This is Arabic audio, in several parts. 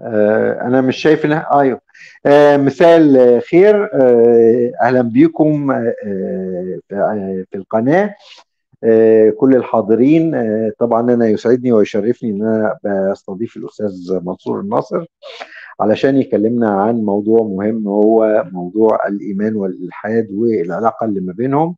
آه، انا مش شايف ان آه، ايوه آه، مثال خير اهلا بيكم في القناه كل الحاضرين طبعا انا يسعدني ويشرفني ان انا بستضيف الاستاذ منصور الناصر علشان يكلمنا عن موضوع مهم هو موضوع الايمان والالحاد والعلاقه اللي ما بينهم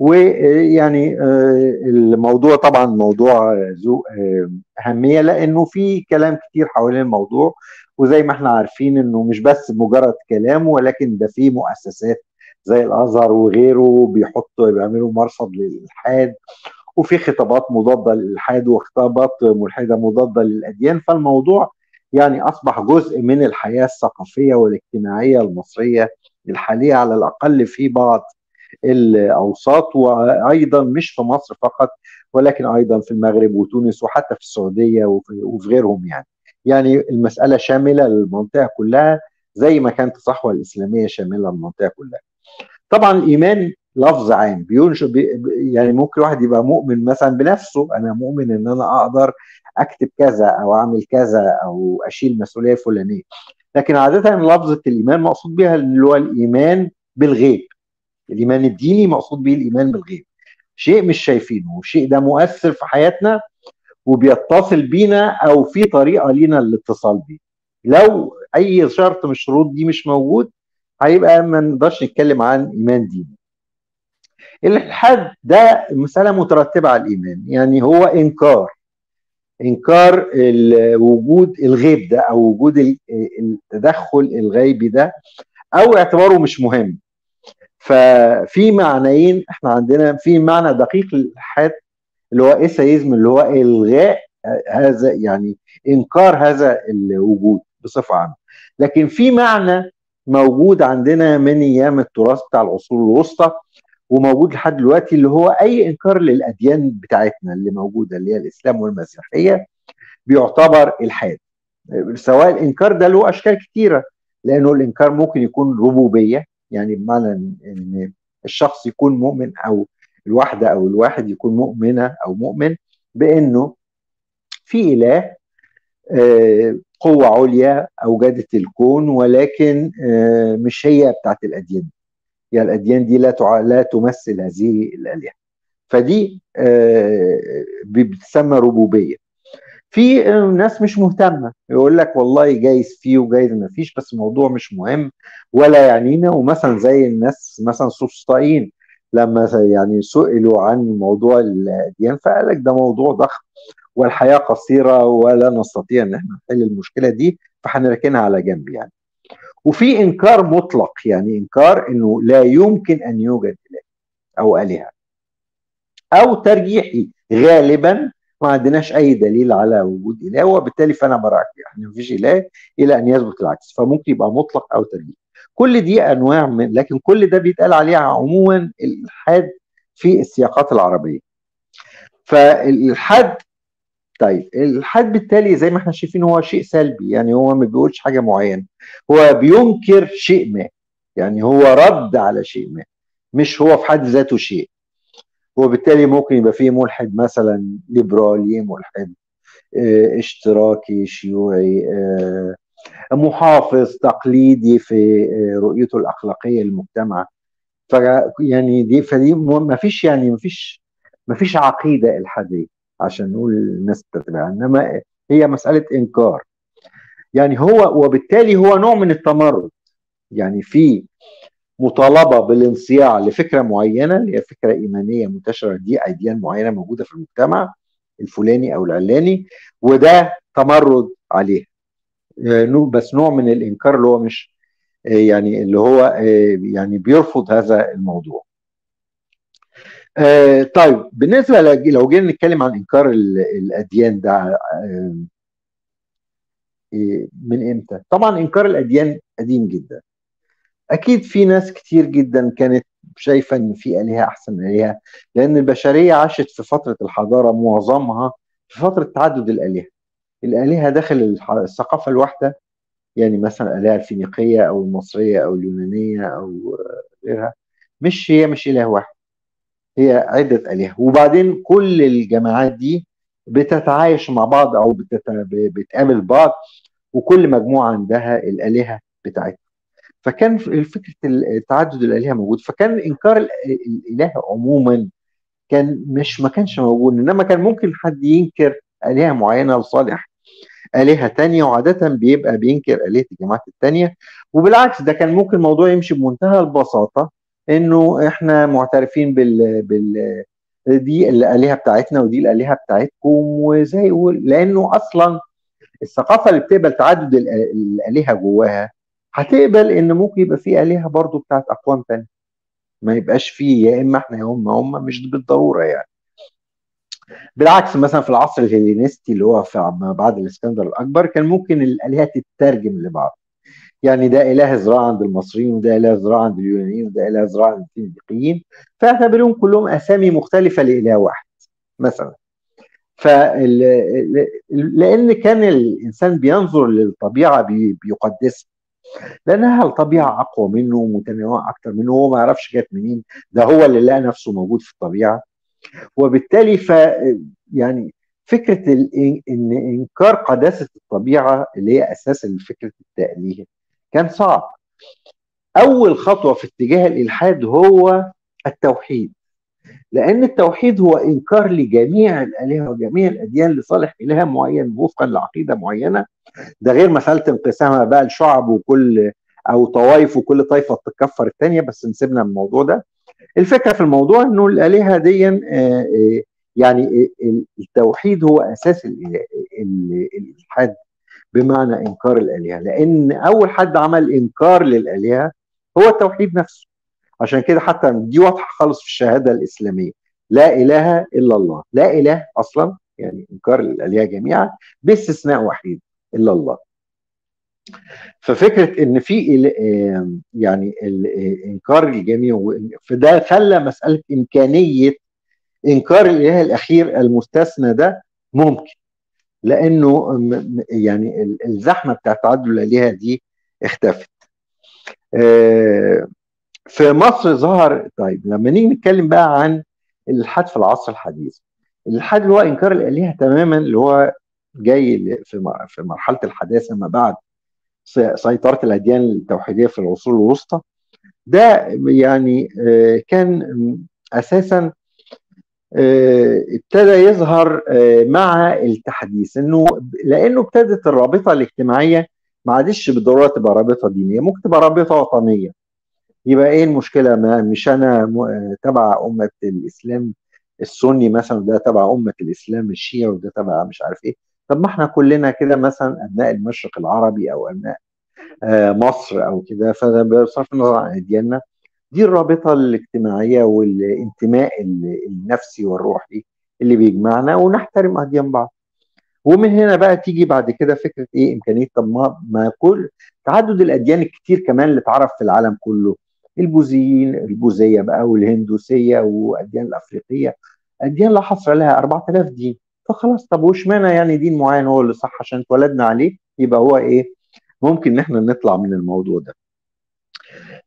ويعني آه، الموضوع طبعا موضوع ذو آه، اهميه لانه في كلام كتير حوالين الموضوع وزي ما احنا عارفين انه مش بس مجرد كلام ولكن ده في مؤسسات زي الازهر وغيره بيحطوا بيعملوا مرصد للالحاد وفي خطابات مضاده للالحاد وخطابات ملحده مضاده للاديان فالموضوع يعني اصبح جزء من الحياه الثقافيه والاجتماعيه المصريه الحاليه على الاقل في بعض الاوساط وايضا مش في مصر فقط ولكن ايضا في المغرب وتونس وحتى في السعوديه وفي غيرهم يعني. يعني المساله شامله للمنطقه كلها زي ما كانت الصحوه الاسلاميه شامله للمنطقه كلها. طبعا الايمان لفظ عام بي يعني ممكن واحد يبقى مؤمن مثلا بنفسه انا مؤمن ان انا اقدر اكتب كذا او اعمل كذا او اشيل مسؤوليه فلانيه لكن عاده لفظه الايمان مقصود بها اللي هو الايمان بالغيب الايمان الديني مقصود به الايمان بالغيب شيء مش شايفينه وشيء ده مؤثر في حياتنا وبيتصل بينا او في طريقه لينا للاتصال بيه لو اي شرط من الشروط دي مش موجود هيبقى ما نقدرش نتكلم عن ايمان ديني الالحاد ده مساله مترتبه على الايمان يعني هو انكار انكار وجود الغيب ده او وجود التدخل الغيبي ده او اعتباره مش مهم ففي معنيين احنا عندنا في معنى دقيق للالحاد اللي هو ايسايزم اللي هو الغاء هذا يعني انكار هذا الوجود بصفه عامه لكن في معنى موجود عندنا من ايام التراث بتاع العصور الوسطى وموجود لحد دلوقتي اللي هو اي انكار للاديان بتاعتنا اللي موجوده اللي هي الاسلام والمسيحيه بيعتبر الحاد سواء الانكار ده له اشكال كتيره لانه الانكار ممكن يكون ربوبيه يعني بمعنى ان الشخص يكون مؤمن او الواحده او الواحد يكون مؤمنه او مؤمن بانه في اله آه، قوة عليا أوجدت الكون ولكن آه، مش هي بتاعت الأديان دي يعني الأديان دي لا لا تمثل هذه الآلهة فدي آه، بتسمى ربوبية في آه، ناس مش مهتمه يقول لك والله جايز فيه وجايز ما فيش بس الموضوع مش مهم ولا يعنينا ومثلا زي الناس مثلا سوفسطائيين لما يعني سئلوا عن موضوع الاديان فقال لك ده موضوع ضخم والحياه قصيره ولا نستطيع ان احنا نحل المشكله دي فهنركنها على جنب يعني. وفي انكار مطلق يعني انكار انه لا يمكن ان يوجد اله او الهه. او ترجيحي غالبا ما عندناش اي دليل على وجود اله وبالتالي فانا براكب يعني ما فيش اله الى ان يثبت العكس فممكن يبقى مطلق او تدليل كل دي انواع من لكن كل ده بيتقال عليه عموما الالحاد في السياقات العربيه فالالحاد طيب الالحاد بالتالي زي ما احنا شايفين هو شيء سلبي يعني هو ما بيقولش حاجه معينه هو بينكر شيء ما يعني هو رد على شيء ما مش هو في حد ذاته شيء وبالتالي ممكن يبقى فيه ملحد مثلا ليبرالي ملحد آه، اشتراكي شيوعي آه، محافظ تقليدي في آه، رؤيته الاخلاقيه للمجتمع ف يعني دي فدي ما فيش يعني ما فيش ما فيش عقيده الحاديه عشان نقول الناس تتبع انما هي مساله انكار يعني هو وبالتالي هو نوع من التمرد يعني في مطالبه بالانصياع لفكره معينه اللي هي فكره ايمانيه منتشره دي اديان معينه موجوده في المجتمع الفلاني او العلاني وده تمرد عليها آه، بس نوع من الانكار اللي هو مش آه، يعني اللي هو آه، يعني بيرفض هذا الموضوع طيب بالنسبه لو جينا نتكلم عن انكار الاديان ده إيه، من امتى طبعا انكار الاديان قديم جدا اكيد في ناس كتير جدا كانت شايفه ان في الهه احسن من الهه لان البشريه عاشت في فتره الحضاره معظمها في فتره تعدد الالهه الالهه داخل الثقافه الواحده يعني مثلا الالهه الفينيقيه او المصريه او اليونانيه او غيرها مش هي مش اله واحد هي عده الهه وبعدين كل الجماعات دي بتتعايش مع بعض او بتتقابل بتقابل بعض وكل مجموعه عندها الالهه بتاعتها فكان فكره تعدد الالهه موجود فكان انكار الاله عموما كان مش ما كانش موجود انما كان ممكن حد ينكر الهه معينه لصالح الهه تانية وعاده بيبقى بينكر الهه الجماعات التانية وبالعكس ده كان ممكن الموضوع يمشي بمنتهى البساطه انه احنا معترفين بال بال دي الالهه بتاعتنا ودي الالهه بتاعتكم وزي لانه اصلا الثقافه اللي بتقبل تعدد الالهه جواها هتقبل ان ممكن يبقى في الهه برضو بتاعت اقوام تانية ما يبقاش فيه يا اما احنا يا هم هم مش بالضروره يعني بالعكس مثلا في العصر الهيلينستي اللي هو ما بعد الاسكندر الاكبر كان ممكن الالهه تترجم لبعض يعني ده اله زراعه عند المصريين وده اله زراعه عند اليونانيين وده اله زراعه عند الفينيقيين فاعتبرهم كلهم اسامي مختلفه لاله واحد مثلا فال... لان كان الانسان بينظر للطبيعه بيقدسها لانها الطبيعه اقوى منه ومتنوعه اكثر منه هو ما يعرفش جت منين ده هو اللي لقى نفسه موجود في الطبيعه وبالتالي ف يعني فكره ان انكار قداسه الطبيعه اللي هي اساس فكره التاليه كان صعب اول خطوه في اتجاه الالحاد هو التوحيد لأن التوحيد هو إنكار لجميع الآلهة وجميع الأديان لصالح إله معين وفقا لعقيدة معينة ده غير مسألة انقسامها بقى لشعب وكل أو طوائف وكل طائفة تكفر الثانية بس نسيبنا من الموضوع ده الفكرة في الموضوع إنه الآلهة دي آه، آه، يعني آه، التوحيد هو أساس الإلحاد بمعنى إنكار الآلهة لأن أول حد عمل إنكار للآلهة هو التوحيد نفسه عشان كده حتى دي واضحه خالص في الشهاده الاسلاميه لا اله الا الله لا اله اصلا يعني انكار الالهه جميعا باستثناء وحيد الا الله ففكره ان في يعني انكار الجميع فده خلى مساله امكانيه انكار الاله الاخير المستثنى ده ممكن لانه يعني الزحمه بتاعت تعدد الالهه دي اختفت. آه، في مصر ظهر طيب لما نيجي نتكلم بقى عن الالحاد في العصر الحديث الالحاد اللي هو انكار الالهه تماما اللي هو جاي في في مرحله الحداثه ما بعد سيطره الاديان التوحيديه في العصور الوسطى ده يعني آه، كان اساسا آه، ابتدى يظهر آه، مع التحديث انه لانه ابتدت الرابطه الاجتماعيه ما عادش بالضروره تبقى رابطه دينيه ممكن تبقى رابطه وطنيه يبقى ايه المشكله ما مش انا تبع امه الاسلام السني مثلا ده تبع امه الاسلام الشيعي وده تبع مش عارف ايه طب ما احنا كلنا كده مثلا ابناء المشرق العربي او ابناء آه، مصر او كده فبصرف النظر عن ادياننا دي الرابطه الاجتماعيه والانتماء النفسي والروحي اللي بيجمعنا ونحترم اديان بعض ومن هنا بقى تيجي بعد كده فكره ايه امكانيه طب ما ما كل تعدد الاديان الكتير كمان اللي اتعرف في العالم كله البوذيين البوذيه بقى والهندوسيه والاديان الافريقيه الاديان لا حصر لها 4000 دين فخلاص طب وش معنى يعني دين معين هو اللي صح عشان اتولدنا عليه يبقى هو ايه ممكن ان احنا نطلع من الموضوع ده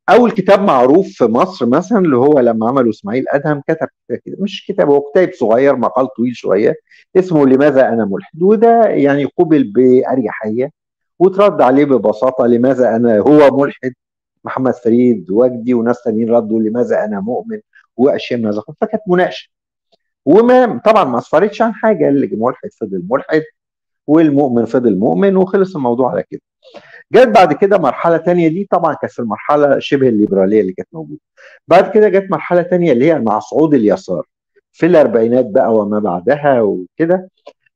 اول كتاب معروف في مصر مثلا اللي هو لما عمله اسماعيل ادهم كتب مش كتاب هو كتاب صغير مقال طويل شويه اسمه لماذا انا ملحد وده يعني قبل باريحيه وترد عليه ببساطه لماذا انا هو ملحد محمد فريد وجدي وناس تانيين ردوا لماذا انا مؤمن واشياء من هذا فكانت مناقشه وما طبعا ما اسفرتش عن حاجه اللي الملحد فضل ملحد والمؤمن فضل مؤمن وخلص الموضوع على كده جت بعد كده مرحله تانية دي طبعا كانت في المرحله شبه الليبراليه اللي كانت موجوده بعد كده جت مرحله تانية اللي هي مع صعود اليسار في الاربعينات بقى وما بعدها وكده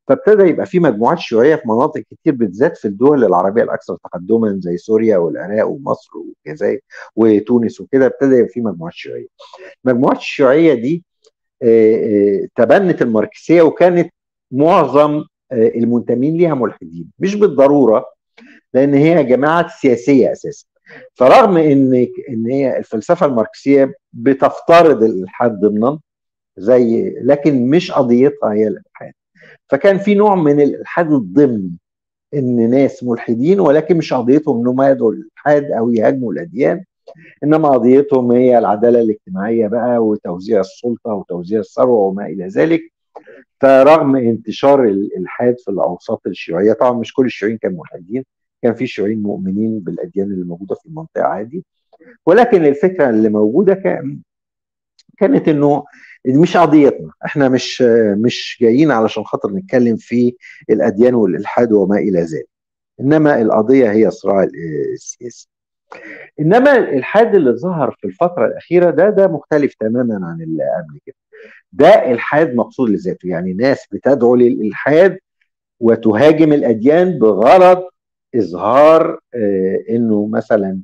فابتدى يبقى في مجموعات شيوعيه في مناطق كتير بالذات في الدول العربيه الاكثر تقدما زي سوريا والعراق ومصر والجزائر وتونس وكده ابتدى يبقى في مجموعات شيوعيه. المجموعات الشيوعيه دي آه، آه، تبنت الماركسيه وكانت معظم آه، المنتمين ليها ملحدين مش بالضروره لان هي جماعات سياسيه اساسا فرغم ان ان هي الفلسفه الماركسيه بتفترض الالحاد ضمنا زي لكن مش قضيتها هي الالحاد فكان في نوع من الالحاد الضمني ان ناس ملحدين ولكن مش قضيتهم انهم يدعوا الالحاد او يهاجموا الاديان انما قضيتهم هي العداله الاجتماعيه بقى وتوزيع السلطه وتوزيع الثروه وما الى ذلك فرغم انتشار الالحاد في الاوساط الشيوعيه طبعا مش كل الشيوعيين كانوا ملحدين كان في شيوعيين مؤمنين بالاديان اللي موجوده في المنطقه عادي ولكن الفكره اللي موجوده كان كانت انه مش قضيتنا احنا مش مش جايين علشان خاطر نتكلم في الاديان والالحاد وما الى ذلك انما القضيه هي صراع السياسي انما الالحاد اللي ظهر في الفتره الاخيره ده ده مختلف تماما عن اللي قبل كده ده الحاد مقصود لذاته يعني ناس بتدعو للالحاد وتهاجم الاديان بغرض اظهار آه، انه مثلا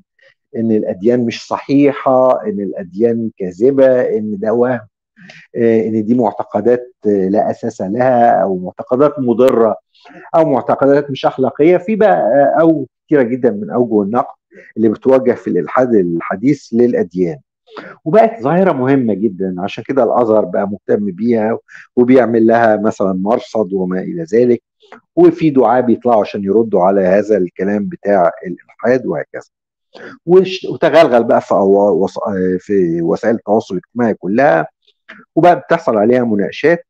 ان الاديان مش صحيحه ان الاديان كاذبه ان ده وهم آه، ان دي معتقدات آه، لا اساس لها او معتقدات مضره او معتقدات مش اخلاقيه في بقى آه، او كثيره جدا من اوجه النقد اللي بتواجه في الالحاد الحديث للاديان وبقت ظاهرة مهمة جدا عشان كده الأزهر بقى مهتم بيها وبيعمل لها مثلا مرصد وما إلى ذلك وفي دعاة بيطلعوا عشان يردوا على هذا الكلام بتاع الإلحاد وهكذا وتغلغل بقى في في وسائل التواصل الاجتماعي كلها وبقى بتحصل عليها مناقشات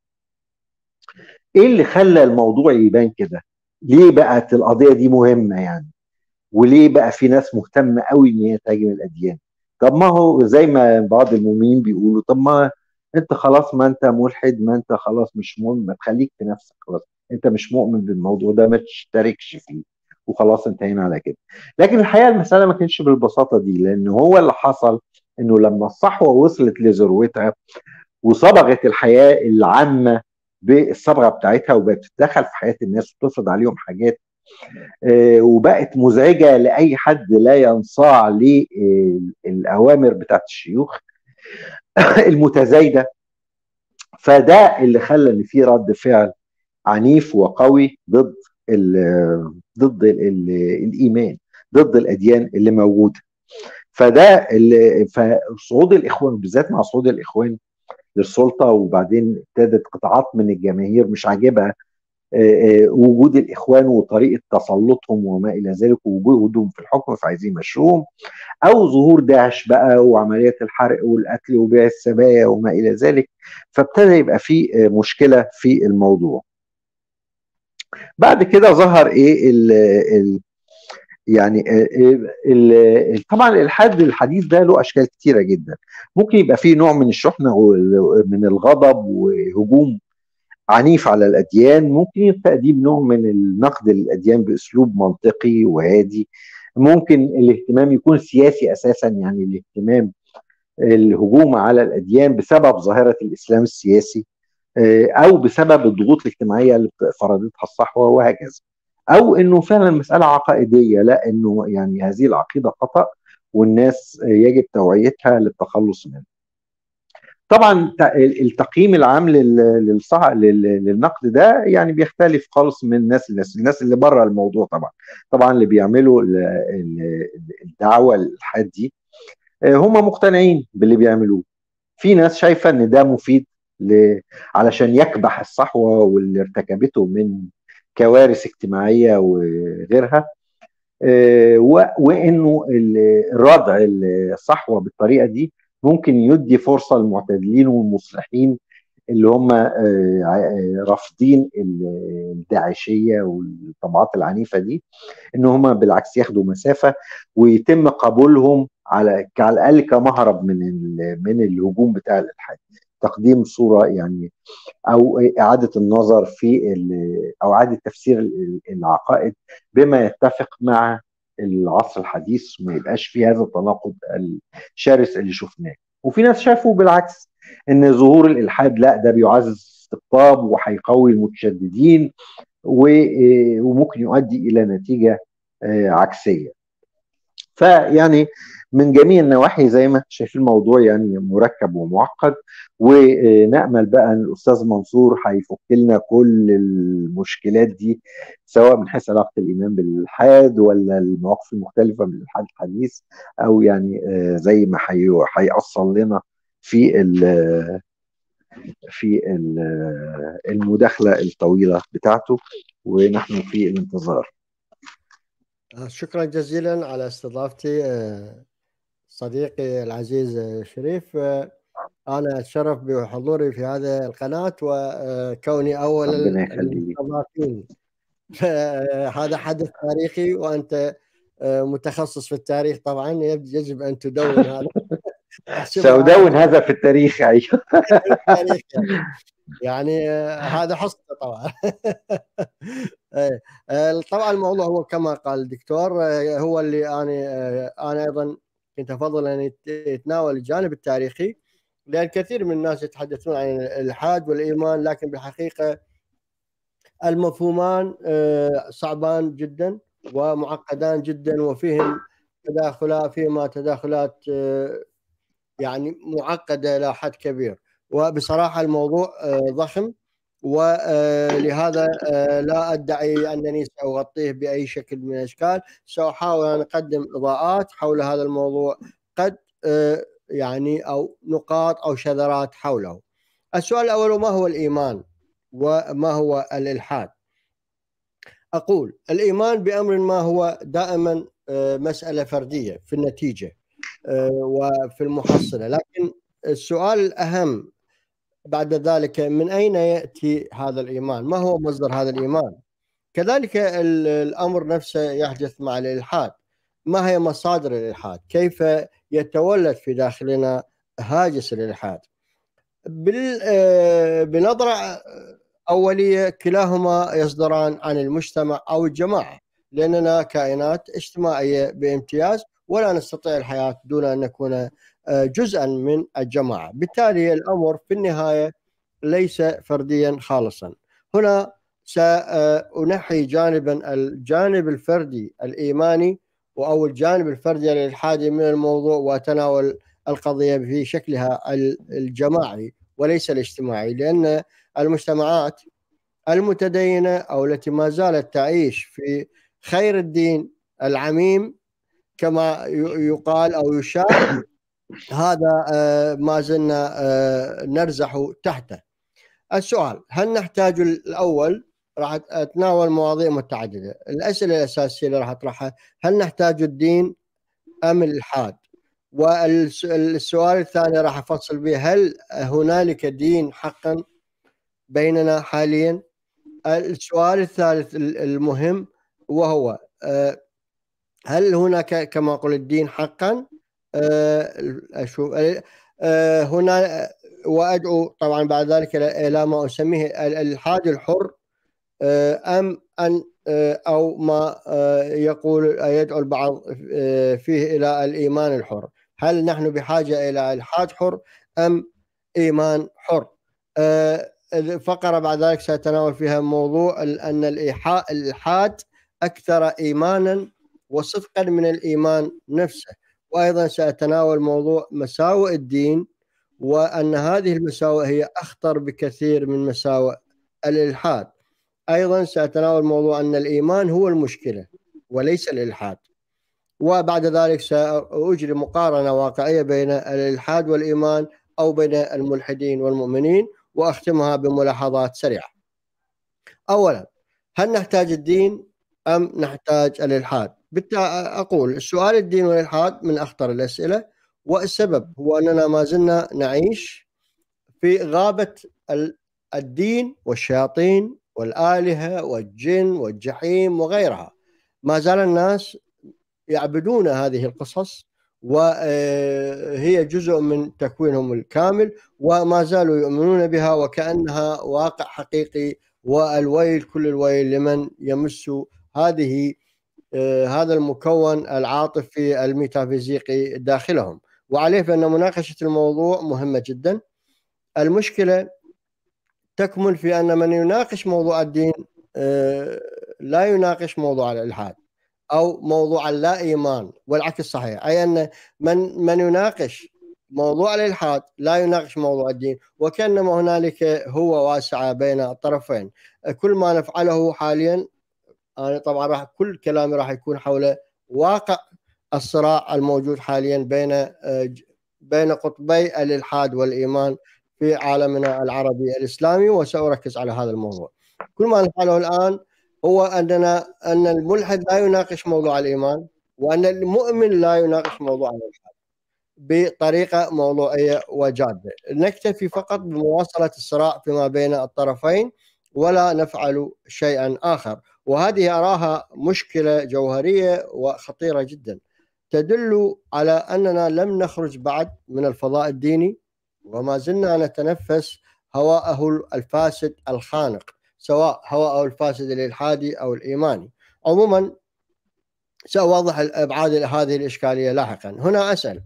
ايه اللي خلى الموضوع يبان كده ليه بقت القضيه دي مهمه يعني وليه بقى في ناس مهتمه قوي ان هي تهاجم الاديان طب ما هو زي ما بعض المؤمنين بيقولوا طب ما انت خلاص ما انت ملحد ما انت خلاص مش مؤمن ما تخليك في نفسك خلاص انت مش مؤمن بالموضوع ده ما تشتركش فيه وخلاص انتهينا على كده لكن الحقيقه المساله ما كانتش بالبساطه دي لان هو اللي حصل انه لما الصحوه وصلت لذروتها وصبغت الحياه العامه بالصبغه بتاعتها وبقت تتدخل في حياه الناس وتفرض عليهم حاجات آه، وبقت مزعجه لاي حد لا ينصاع للاوامر بتاعت الشيوخ المتزايده فده اللي خلى ان في رد فعل عنيف وقوي ضد ضد الايمان ضد الاديان اللي موجوده فده فصعود الاخوان بالذات مع صعود الاخوان للسلطه وبعدين ابتدت قطاعات من الجماهير مش عاجبها آه، آه، وجود الاخوان وطريقه تسلطهم وما الى ذلك ووجودهم في الحكم فعايزين يمشوهم او ظهور داعش بقى وعمليات الحرق والقتل وبيع السبايا وما الى ذلك فابتدى يبقى في آه، مشكله في الموضوع بعد كده ظهر ايه الـ الـ يعني آه، آه، الـ طبعا الالحاد الحديث ده له اشكال كتيره جدا ممكن يبقى فيه نوع من الشحنه من الغضب وهجوم عنيف على الاديان ممكن يبقى تقديم نوع من النقد للاديان باسلوب منطقي وهادي ممكن الاهتمام يكون سياسي اساسا يعني الاهتمام الهجوم على الاديان بسبب ظاهره الاسلام السياسي آه، او بسبب الضغوط الاجتماعيه اللي فرضتها الصحوه وهكذا او انه فعلا مساله عقائديه لا انه يعني هذه العقيده خطا والناس يجب توعيتها للتخلص منها طبعا التقييم العام للنقد ده يعني بيختلف خالص من الناس الناس الناس اللي بره الموضوع طبعا طبعا اللي بيعملوا الدعوه الحاد دي آه، هم مقتنعين باللي بيعملوه في ناس شايفه ان ده مفيد ل... علشان يكبح الصحوه واللي ارتكبته من كوارث اجتماعيه وغيرها آه، وانه ردع الصحوه بالطريقه دي ممكن يدي فرصه للمعتدلين والمصلحين اللي هم آه، آه، رافضين الداعشيه والطبعات العنيفه دي ان هم بالعكس ياخدوا مسافه ويتم قبولهم على على الاقل كمهرب من من الهجوم بتاع الالحاد تقديم صوره يعني او اعاده النظر في او اعاده تفسير العقائد بما يتفق مع العصر الحديث وما يبقاش في هذا التناقض الشرس اللي شفناه وفي ناس شافوا بالعكس ان ظهور الالحاد لا ده بيعزز الاستقطاب وهيقوي المتشددين وممكن يؤدي الى نتيجه آه، عكسيه فيعني من جميع النواحي زي ما شايفين الموضوع يعني مركب ومعقد ونامل بقى ان الاستاذ منصور هيفك لنا كل المشكلات دي سواء من حيث علاقه الايمان بالالحاد ولا المواقف المختلفه من الالحاد الحديث او يعني آه، زي ما هيأصل لنا في ال في المداخله الطويله بتاعته ونحن في الانتظار آه، شكرا جزيلا على استضافتي آه، صديقي العزيز آه، شريف انا اتشرف بحضوري في هذه القناه وكوني اول المستضافين هذا حدث تاريخي وانت متخصص في التاريخ طبعا يجب ان تدون هذا سأدون هذا في التاريخ ايوه يعني هذا حصته طبعا إيه، طبعا الموضوع هو كما قال الدكتور إيه، هو اللي انا إيه، انا ايضا كنت افضل ان يتناول الجانب التاريخي لان كثير من الناس يتحدثون عن الالحاد والايمان لكن بالحقيقه المفهومان صعبان جدا ومعقدان جدا وفيهم تداخلات فيما تداخلات يعني معقده الى حد كبير وبصراحه الموضوع آه، ضخم ولهذا آه، آه، لا ادعي انني ساغطيه باي شكل من الاشكال ساحاول ان اقدم اضاءات حول هذا الموضوع قد يعني او نقاط او شذرات حوله. السؤال الاول ما هو الايمان؟ وما هو الالحاد؟ اقول الايمان بامر ما هو دائما مساله فرديه في النتيجه وفي المحصله، لكن السؤال الاهم بعد ذلك من أين يأتي هذا الإيمان ما هو مصدر هذا الإيمان كذلك الأمر نفسه يحدث مع الإلحاد ما هي مصادر الإلحاد كيف يتولد في داخلنا هاجس الإلحاد آه، بنظرة أولية كلاهما يصدران عن المجتمع أو الجماعة لأننا كائنات اجتماعية بامتياز ولا نستطيع الحياة دون أن نكون آه، جزءا من الجماعه، بالتالي الامر في النهايه ليس فرديا خالصا. هنا سأنحي جانبا الجانب الفردي الايماني او الجانب الفردي الالحادي من الموضوع واتناول القضيه في شكلها الجماعي وليس الاجتماعي لان المجتمعات المتدينه او التي ما زالت تعيش في خير الدين العميم كما يقال او يشار هذا آه، ما زلنا آه، نرزح تحته السؤال هل نحتاج الأول راح أتناول مواضيع متعددة الأسئلة الأساسية اللي راح أطرحها هل نحتاج الدين أم الإلحاد والسؤال الثاني راح أفصل به هل هنالك دين حقا بيننا حاليا السؤال الثالث المهم وهو آه، هل هناك كما قلت الدين حقا اشوف آه، آه، آه، هنا وادعو طبعا بعد ذلك الى ما اسميه الالحاد الحر ام ان او ما يقول يدعو البعض فيه الى الايمان الحر هل نحن بحاجه الى الحاد حر ام ايمان حر فقره بعد ذلك ساتناول فيها موضوع ان الايحاء الالحاد اكثر ايمانا وصدقا من الايمان نفسه وايضا ساتناول موضوع مساوئ الدين وان هذه المساوئ هي اخطر بكثير من مساوئ الالحاد. ايضا ساتناول موضوع ان الايمان هو المشكله وليس الالحاد. وبعد ذلك ساجري مقارنه واقعيه بين الالحاد والايمان او بين الملحدين والمؤمنين واختمها بملاحظات سريعه. اولا هل نحتاج الدين ام نحتاج الالحاد؟ بالتالي اقول السؤال الدين والالحاد من اخطر الاسئله والسبب هو اننا ما زلنا نعيش في غابه الدين والشياطين والالهه والجن والجحيم وغيرها ما زال الناس يعبدون هذه القصص وهي آه، جزء من تكوينهم الكامل وما زالوا يؤمنون بها وكانها واقع حقيقي والويل كل الويل لمن يمس هذه آه، هذا المكون العاطفي الميتافيزيقي داخلهم وعليه فان مناقشه الموضوع مهمه جدا المشكله تكمن في ان من يناقش موضوع الدين آه، لا يناقش موضوع الالحاد او موضوع اللا ايمان والعكس صحيح اي ان من من يناقش موضوع الالحاد لا يناقش موضوع الدين وكانما هنالك هو واسعه بين الطرفين كل ما نفعله حاليا انا طبعا راح كل كلامي راح يكون حول واقع الصراع الموجود حاليا بين آه، بين قطبي الالحاد والايمان في عالمنا العربي الاسلامي وساركز على هذا الموضوع. كل ما نفعله الان هو اننا ان الملحد لا يناقش موضوع الايمان وان المؤمن لا يناقش موضوع الالحاد بطريقه موضوعيه وجاده، نكتفي فقط بمواصله الصراع فيما بين الطرفين ولا نفعل شيئا اخر. وهذه أراها مشكلة جوهرية وخطيرة جدا تدل على أننا لم نخرج بعد من الفضاء الديني وما زلنا نتنفس هواءه الفاسد الخانق سواء هواءه الفاسد الإلحادي أو الإيماني عموما سأوضح الأبعاد هذه الإشكالية لاحقا هنا أسأل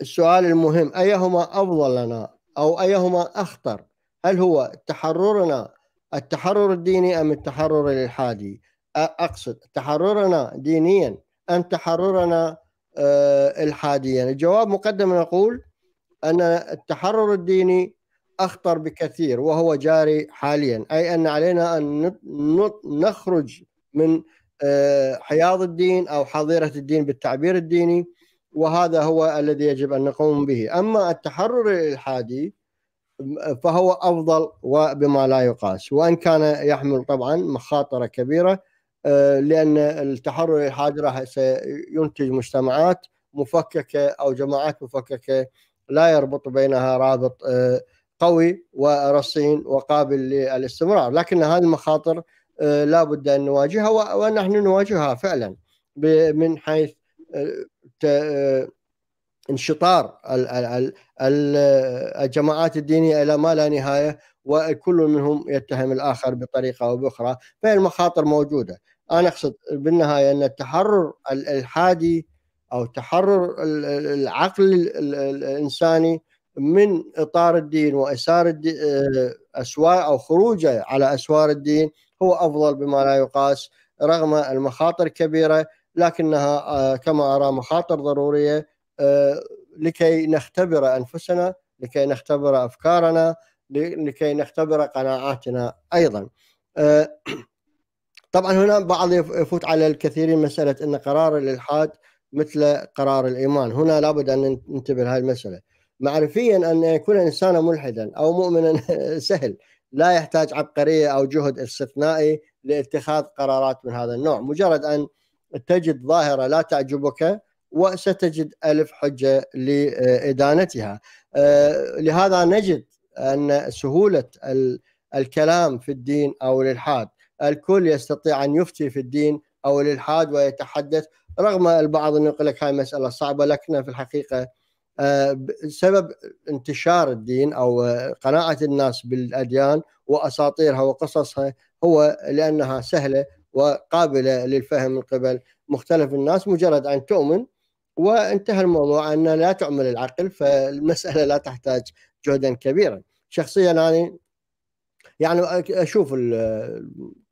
السؤال المهم أيهما أفضل لنا أو أيهما أخطر هل هو تحررنا التحرر الديني أم التحرر الإلحادي أقصد تحررنا دينيا أم تحررنا آه، إلحاديا الجواب مقدما نقول أن التحرر الديني أخطر بكثير وهو جاري حاليا أي أن علينا أن نخرج من آه، حياض الدين أو حظيرة الدين بالتعبير الديني وهذا هو الذي يجب أن نقوم به أما التحرر الإلحادي فهو افضل وبما لا يقاس وان كان يحمل طبعا مخاطره كبيره آه، لان التحرر الحاجره سينتج مجتمعات مفككه او جماعات مفككه لا يربط بينها رابط آه، قوي ورصين وقابل للاستمرار لكن هذه المخاطر آه، لا بد أن نواجهها ونحن نواجهها فعلا من حيث انشطار الجماعات الدينيه الى ما لا نهايه وكل منهم يتهم الاخر بطريقه او باخرى فالمخاطر موجوده انا اقصد بالنهايه ان التحرر الالحادي او تحرر العقل الانساني من اطار الدين واسار الدين آه، اسوار او خروجه على اسوار الدين هو افضل بما لا يقاس رغم المخاطر كبيره لكنها آه، كما ارى مخاطر ضروريه آه، لكي نختبر انفسنا لكي نختبر افكارنا لكي نختبر قناعاتنا ايضا آه، طبعا هنا بعض يفوت على الكثيرين مساله ان قرار الالحاد مثل قرار الايمان هنا لابد ان ننتبه لهذه المساله معرفيا ان يكون الانسان ملحدا او مؤمنا سهل لا يحتاج عبقريه او جهد استثنائي لاتخاذ قرارات من هذا النوع مجرد ان تجد ظاهره لا تعجبك وستجد ألف حجة لإدانتها آه، لهذا نجد أن سهولة الكلام في الدين أو الإلحاد الكل يستطيع أن يفتي في الدين أو الإلحاد ويتحدث رغم البعض أنه يقول لك هاي مسألة صعبة لكن في الحقيقة آه، سبب انتشار الدين أو قناعة الناس بالأديان وأساطيرها وقصصها هو لأنها سهلة وقابلة للفهم من قبل مختلف الناس مجرد أن تؤمن وانتهى الموضوع أن لا تعمل العقل فالمسألة لا تحتاج جهدا كبيرا شخصيا أنا يعني, أشوف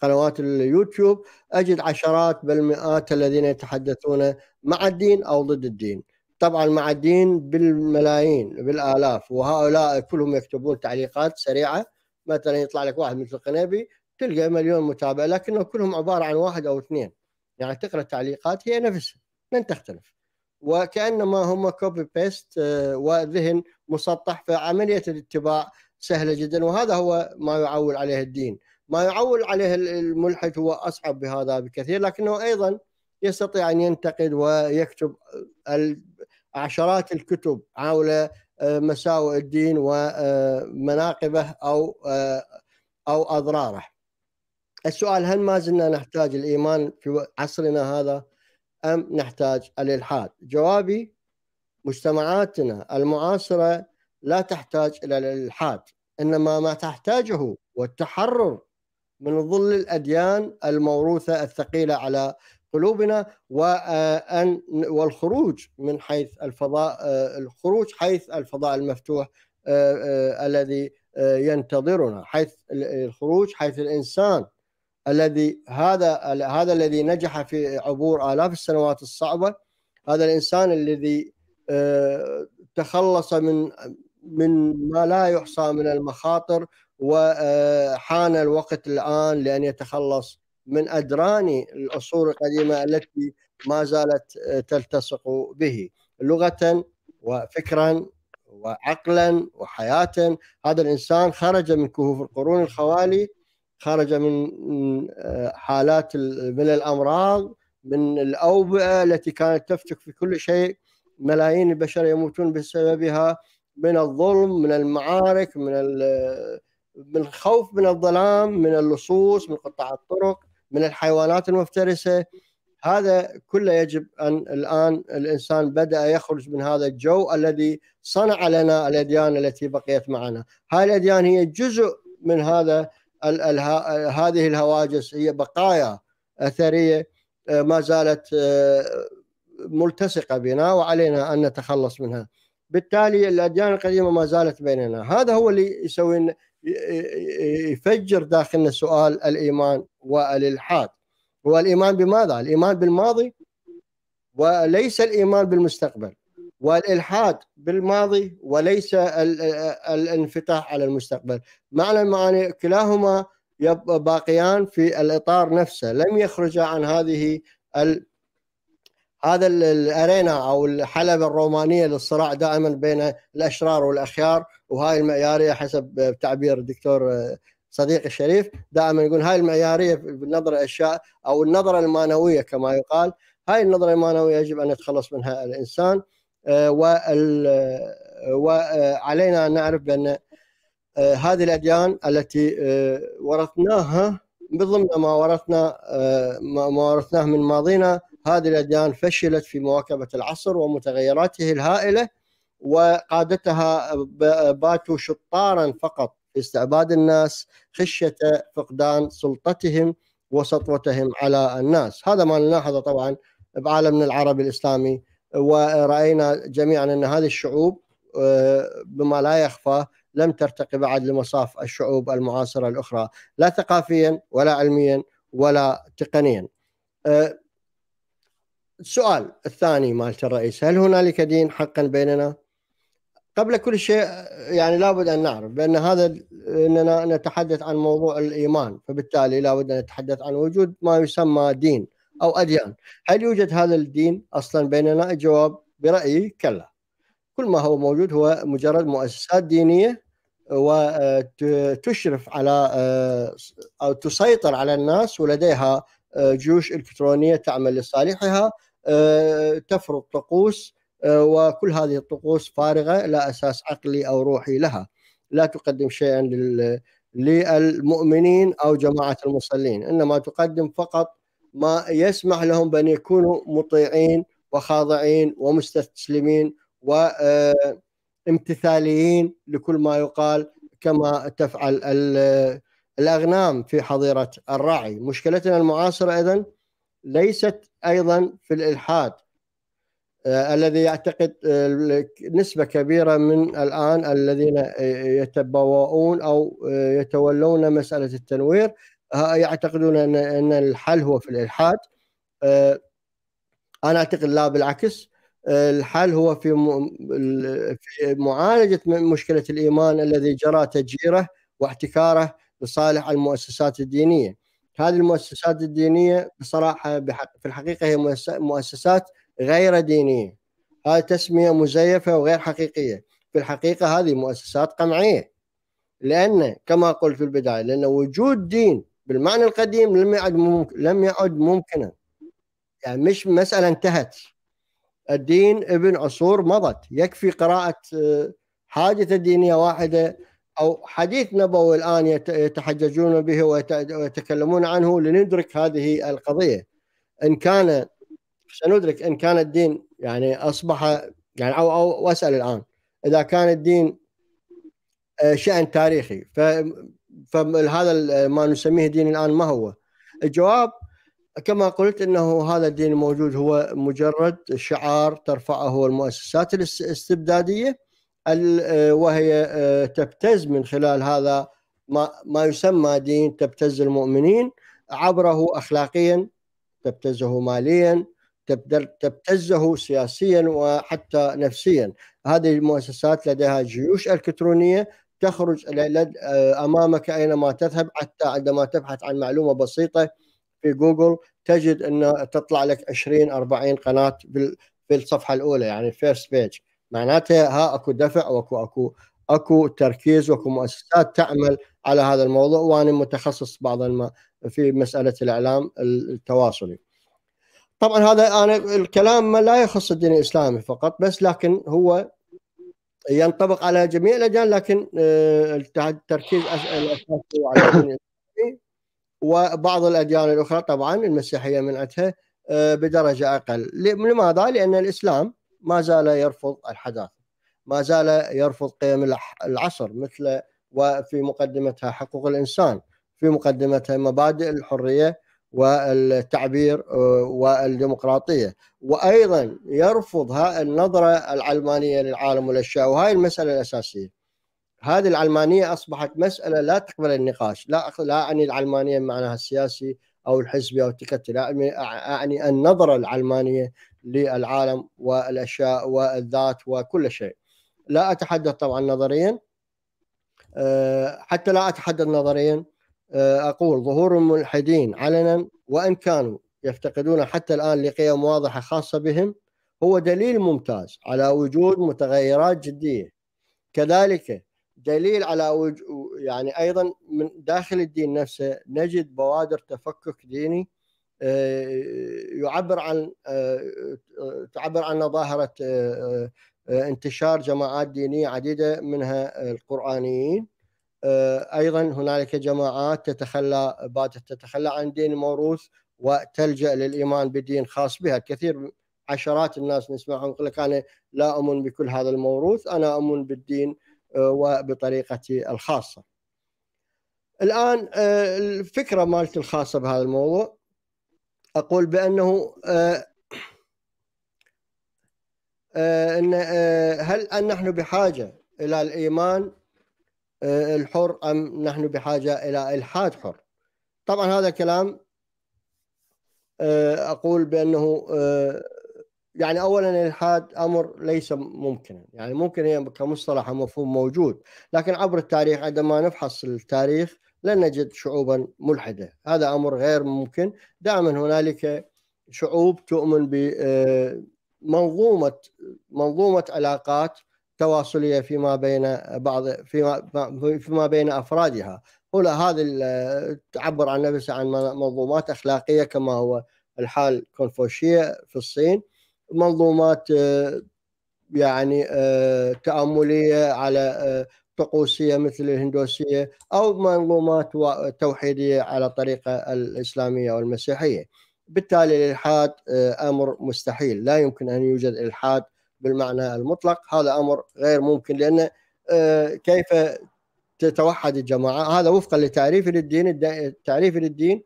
قنوات اليوتيوب أجد عشرات بل مئات الذين يتحدثون مع الدين أو ضد الدين طبعا مع الدين بالملايين بالالاف وهؤلاء كلهم يكتبون تعليقات سريعه مثلا يطلع لك واحد مثل قنيبي تلقى مليون متابع لكنه كلهم عباره عن واحد او اثنين يعني تقرا التعليقات هي نفسها لن تختلف وكانما هم كوبي بيست آه، وذهن مسطح فعمليه الاتباع سهله جدا وهذا هو ما يعول عليه الدين ما يعول عليه الملحد هو اصعب بهذا بكثير لكنه ايضا يستطيع ان ينتقد ويكتب عشرات الكتب حول آه، مساوئ الدين ومناقبه آه، او او اضراره. السؤال هل ما زلنا نحتاج الايمان في عصرنا هذا؟ أم نحتاج الإلحاد جوابي مجتمعاتنا المعاصرة لا تحتاج إلى الإلحاد إنما ما تحتاجه والتحرر من ظل الأديان الموروثة الثقيلة على قلوبنا وأن آه، والخروج من حيث الفضاء آه، الخروج حيث الفضاء المفتوح آه، الذي ينتظرنا حيث الخروج حيث الإنسان الذي هذا هذا الذي نجح في عبور آلاف السنوات الصعبة هذا الإنسان الذي آه، تخلص من من ما لا يحصى من المخاطر وحان آه، الوقت الآن لأن يتخلص من أدران الأصول القديمة التي ما زالت آه، تلتصق به لغة وفكرا وعقلا وحياة هذا الإنسان خرج من كهوف القرون الخوالي خرج من آه، حالات من الامراض من الاوبئه التي كانت تفتك في كل شيء ملايين البشر يموتون بسببها من الظلم من المعارك من من الخوف من الظلام من اللصوص من قطاع الطرق من الحيوانات المفترسه هذا كله يجب ان الان الانسان بدا يخرج من هذا الجو الذي صنع لنا الاديان التي بقيت معنا، هاي الاديان هي جزء من هذا هذه الهواجس هي بقايا اثريه آه، ما زالت آه، ملتصقه بنا وعلينا ان نتخلص منها. بالتالي الاديان القديمه ما زالت بيننا، هذا هو اللي يسوي يفجر داخلنا سؤال الايمان والالحاد. هو الايمان بماذا؟ الايمان بالماضي وليس الايمان بالمستقبل. والالحاد بالماضي وليس الانفتاح على المستقبل معنى المعاني كلاهما باقيان في الاطار نفسه لم يخرجا عن هذه ال... هذا الارينا او الحلبه الرومانيه للصراع دائما بين الاشرار والاخيار وهاي المعياريه حسب تعبير الدكتور صديقي الشريف دائما يقول هاي المعياريه بالنظره الاشياء او النظره المانويه كما يقال هاي النظره المانويه يجب ان يتخلص منها الانسان وعلينا أن نعرف بأن آه، هذه الأديان التي آه، ورثناها ضمن ما ورثنا آه، ما ورثناه من ماضينا هذه الأديان فشلت في مواكبة العصر ومتغيراته الهائلة وقادتها باتوا شطارا فقط في استعباد الناس خشية فقدان سلطتهم وسطوتهم على الناس هذا ما نلاحظه طبعا بعالمنا العربي الإسلامي ورأينا جميعا أن هذه الشعوب آه، بما لا يخفى لم ترتقي بعد لمصاف الشعوب المعاصرة الأخرى لا ثقافيا ولا علميا ولا تقنيا آه، السؤال الثاني مالت الرئيس هل هنالك دين حقا بيننا قبل كل شيء يعني لابد ان نعرف بان هذا اننا نتحدث عن موضوع الايمان فبالتالي لابد ان نتحدث عن وجود ما يسمى دين او اديان هل يوجد هذا الدين اصلا بيننا الجواب برايي كلا كل ما هو موجود هو مجرد مؤسسات دينيه وتشرف آه، على آه، او تسيطر على الناس ولديها آه، جيوش الكترونيه تعمل لصالحها تفرض طقوس وكل هذه الطقوس فارغه لا اساس عقلي او روحي لها لا تقدم شيئا للمؤمنين او جماعه المصلين انما تقدم فقط ما يسمح لهم بأن يكونوا مطيعين وخاضعين ومستسلمين وامتثاليين آه، لكل ما يقال كما تفعل الأغنام في حظيرة الرعي مشكلتنا المعاصرة إذن ليست أيضا في الإلحاد آه، الذي يعتقد آه، نسبة كبيرة من الآن الذين يتبوؤون أو يتولون مسألة التنوير يعتقدون ان ان الحل هو في الالحاد آه، انا اعتقد لا بالعكس آه، الحل هو في في معالجه مشكله الايمان الذي جرى تجيره واحتكاره لصالح المؤسسات الدينيه. هذه المؤسسات الدينيه بصراحه في الحقيقه هي مؤسسات غير دينيه. هذه تسميه مزيفه وغير حقيقيه. في الحقيقه هذه مؤسسات قمعيه. لان كما قلت في البدايه لان وجود دين بالمعنى القديم لم يعد ممكن لم يعد ممكنا يعني مش مسألة انتهت الدين ابن عصور مضت يكفي قراءة آه، حادثة دينية واحدة أو حديث نبوي الآن يتحججون به ويتكلمون عنه لندرك هذه القضية إن كان سندرك إن كان الدين يعني أصبح يعني أو, أو وأسأل الآن إذا كان الدين آه، شأن تاريخي ف فهذا ما نسميه دين الان ما هو؟ الجواب كما قلت انه هذا الدين الموجود هو مجرد شعار ترفعه المؤسسات الاستبداديه آه، وهي آه، تبتز من خلال هذا ما ما يسمى دين تبتز المؤمنين عبره اخلاقيا تبتزه ماليا تبتزه سياسيا وحتى نفسيا هذه المؤسسات لديها جيوش الكترونيه تخرج آه، امامك اينما تذهب حتى عندما تبحث عن معلومه بسيطه في جوجل تجد ان تطلع لك 20 40 قناه في الصفحه الاولى يعني الفيرست بيج معناتها ها اكو دفع واكو اكو اكو تركيز واكو مؤسسات تعمل على هذا الموضوع وانا متخصص بعض الم... في مساله الاعلام التواصلي. طبعا هذا انا الكلام ما لا يخص الدين الاسلامي فقط بس لكن هو ينطبق على جميع آه، الاجيال لكن التركيز الاساسي على وبعض الاديان الاخرى طبعا المسيحيه منعتها آه، بدرجه اقل لماذا لان الاسلام ما زال يرفض الحداثه ما زال يرفض قيم العصر مثل وفي مقدمتها حقوق الانسان في مقدمتها مبادئ الحريه والتعبير آه، والديمقراطية وأيضا يرفض النظرة العلمانية للعالم والأشياء وهذه المسألة الأساسية هذه العلمانية أصبحت مسألة لا تقبل النقاش لا لا أعني العلمانية معناها السياسي أو الحزبي أو التكتل لا أعني النظرة العلمانية للعالم والأشياء والذات وكل شيء لا أتحدث طبعا نظريا آه، حتى لا أتحدث نظريا آه، أقول ظهور الملحدين علنا وإن كانوا يفتقدون حتى الآن لقيم واضحة خاصة بهم هو دليل ممتاز على وجود متغيرات جدية كذلك دليل على وج... يعني أيضا من داخل الدين نفسه نجد بوادر تفكك ديني آه، يعبر عن آه، تعبر عن ظاهرة انتشار جماعات دينية عديدة منها القرآنيين آه، ايضا هنالك جماعات تتخلى باتت تتخلى عن دين موروث وتلجا للايمان بدين خاص بها كثير عشرات الناس نسمعهم يقول لك انا لا اؤمن بكل هذا الموروث انا اؤمن بالدين آه، وبطريقتي الخاصه. الان آه، الفكره مالتي الخاصه بهذا الموضوع اقول بانه ان هل ان نحن بحاجه الى الايمان آه، الحر أم نحن بحاجة إلى إلحاد حر طبعا هذا الكلام آه، أقول بأنه آه، يعني أولا الإلحاد أمر ليس ممكنا يعني ممكن هي كمصطلح مفهوم موجود لكن عبر التاريخ عندما نفحص التاريخ لن نجد شعوبا ملحدة هذا أمر غير ممكن دائما هنالك شعوب تؤمن بمنظومة منظومة علاقات تواصليه فيما بين بعض فيما فيما بين افرادها هنا هذه تعبر عن نفسها عن منظومات اخلاقيه كما هو الحال كونفوشيه في الصين منظومات يعني تامليه على طقوسيه مثل الهندوسيه او منظومات توحيديه على الطريقه الاسلاميه والمسيحيه بالتالي الالحاد امر مستحيل لا يمكن ان يوجد الحاد بالمعنى المطلق هذا امر غير ممكن لان آه، كيف تتوحد الجماعه هذا وفقا لتعريف للدين التعريف للدين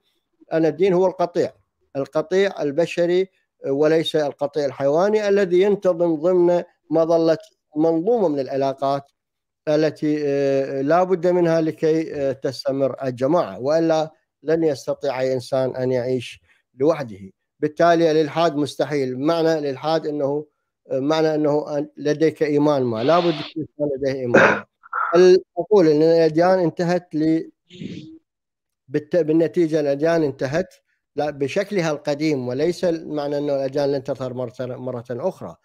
ان الدين هو القطيع القطيع البشري وليس القطيع الحيواني الذي ينتظم ضمن مظله منظومه من العلاقات التي آه، لا بد منها لكي آه، تستمر الجماعه والا لن يستطيع اي انسان ان يعيش لوحده بالتالي الالحاد مستحيل معنى الالحاد انه معنى انه لديك ايمان ما لابد يكون لديه ايمان اقول ان الاديان انتهت ل بالنتيجه الاديان انتهت بشكلها القديم وليس معنى انه الاديان لن تظهر مره اخرى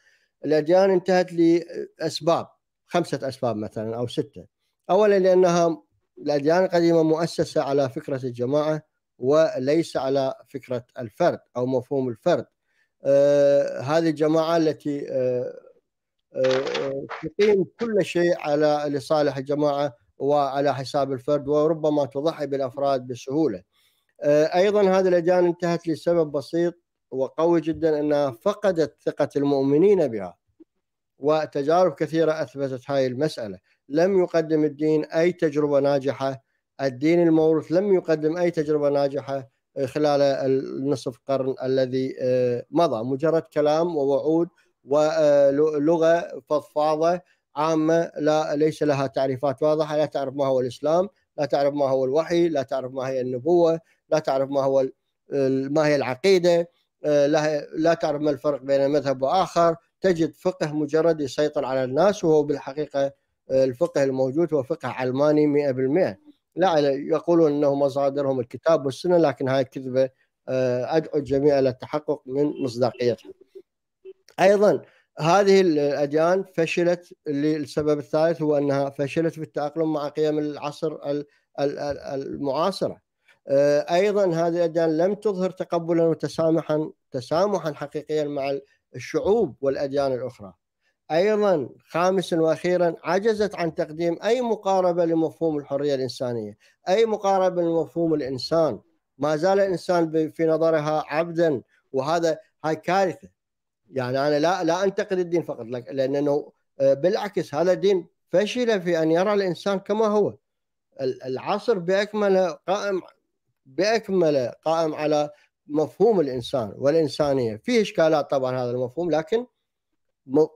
الاديان انتهت لاسباب خمسه اسباب مثلا او سته اولا لانها الاديان القديمه مؤسسه على فكره الجماعه وليس على فكره الفرد او مفهوم الفرد آه، هذه الجماعه التي آه، آه، تقيم كل شيء على لصالح الجماعه وعلى حساب الفرد وربما تضحي بالافراد بسهوله. ايضا هذه الاجيال انتهت لسبب بسيط وقوي جدا انها فقدت ثقه المؤمنين بها. وتجارب كثيره اثبتت هذه المساله، لم يقدم الدين اي تجربه ناجحه، الدين الموروث لم يقدم اي تجربه ناجحه خلال النصف قرن الذي آه، مضى مجرد كلام ووعود ولغه فضفاضه عامه لا ليس لها تعريفات واضحه لا تعرف ما هو الاسلام لا تعرف ما هو الوحي لا تعرف ما هي النبوه لا تعرف ما هو ما هي العقيده آه، لا تعرف ما الفرق بين مذهب واخر تجد فقه مجرد يسيطر على الناس وهو بالحقيقه آه، الفقه الموجود هو فقه علماني 100% لا يقولون انه مصادرهم الكتاب والسنه لكن هاي كذبه آه، ادعو الجميع الى التحقق من مصداقيتها. ايضا هذه الاديان فشلت للسبب الثالث هو انها فشلت في التاقلم مع قيم العصر المعاصره. آه، ايضا هذه الاديان لم تظهر تقبلا وتسامحا تسامحا حقيقيا مع الشعوب والاديان الاخرى. أيضا خامسا وأخيرا عجزت عن تقديم أي مقاربة لمفهوم الحرية الإنسانية أي مقاربة لمفهوم الإنسان ما زال الإنسان في نظرها عبدا وهذا هاي كارثة يعني أنا لا لا أنتقد الدين فقط لأنه آه، بالعكس هذا الدين فشل في أن يرى الإنسان كما هو العصر بأكمله قائم بأكمله قائم على مفهوم الإنسان والإنسانية فيه إشكالات طبعا هذا المفهوم لكن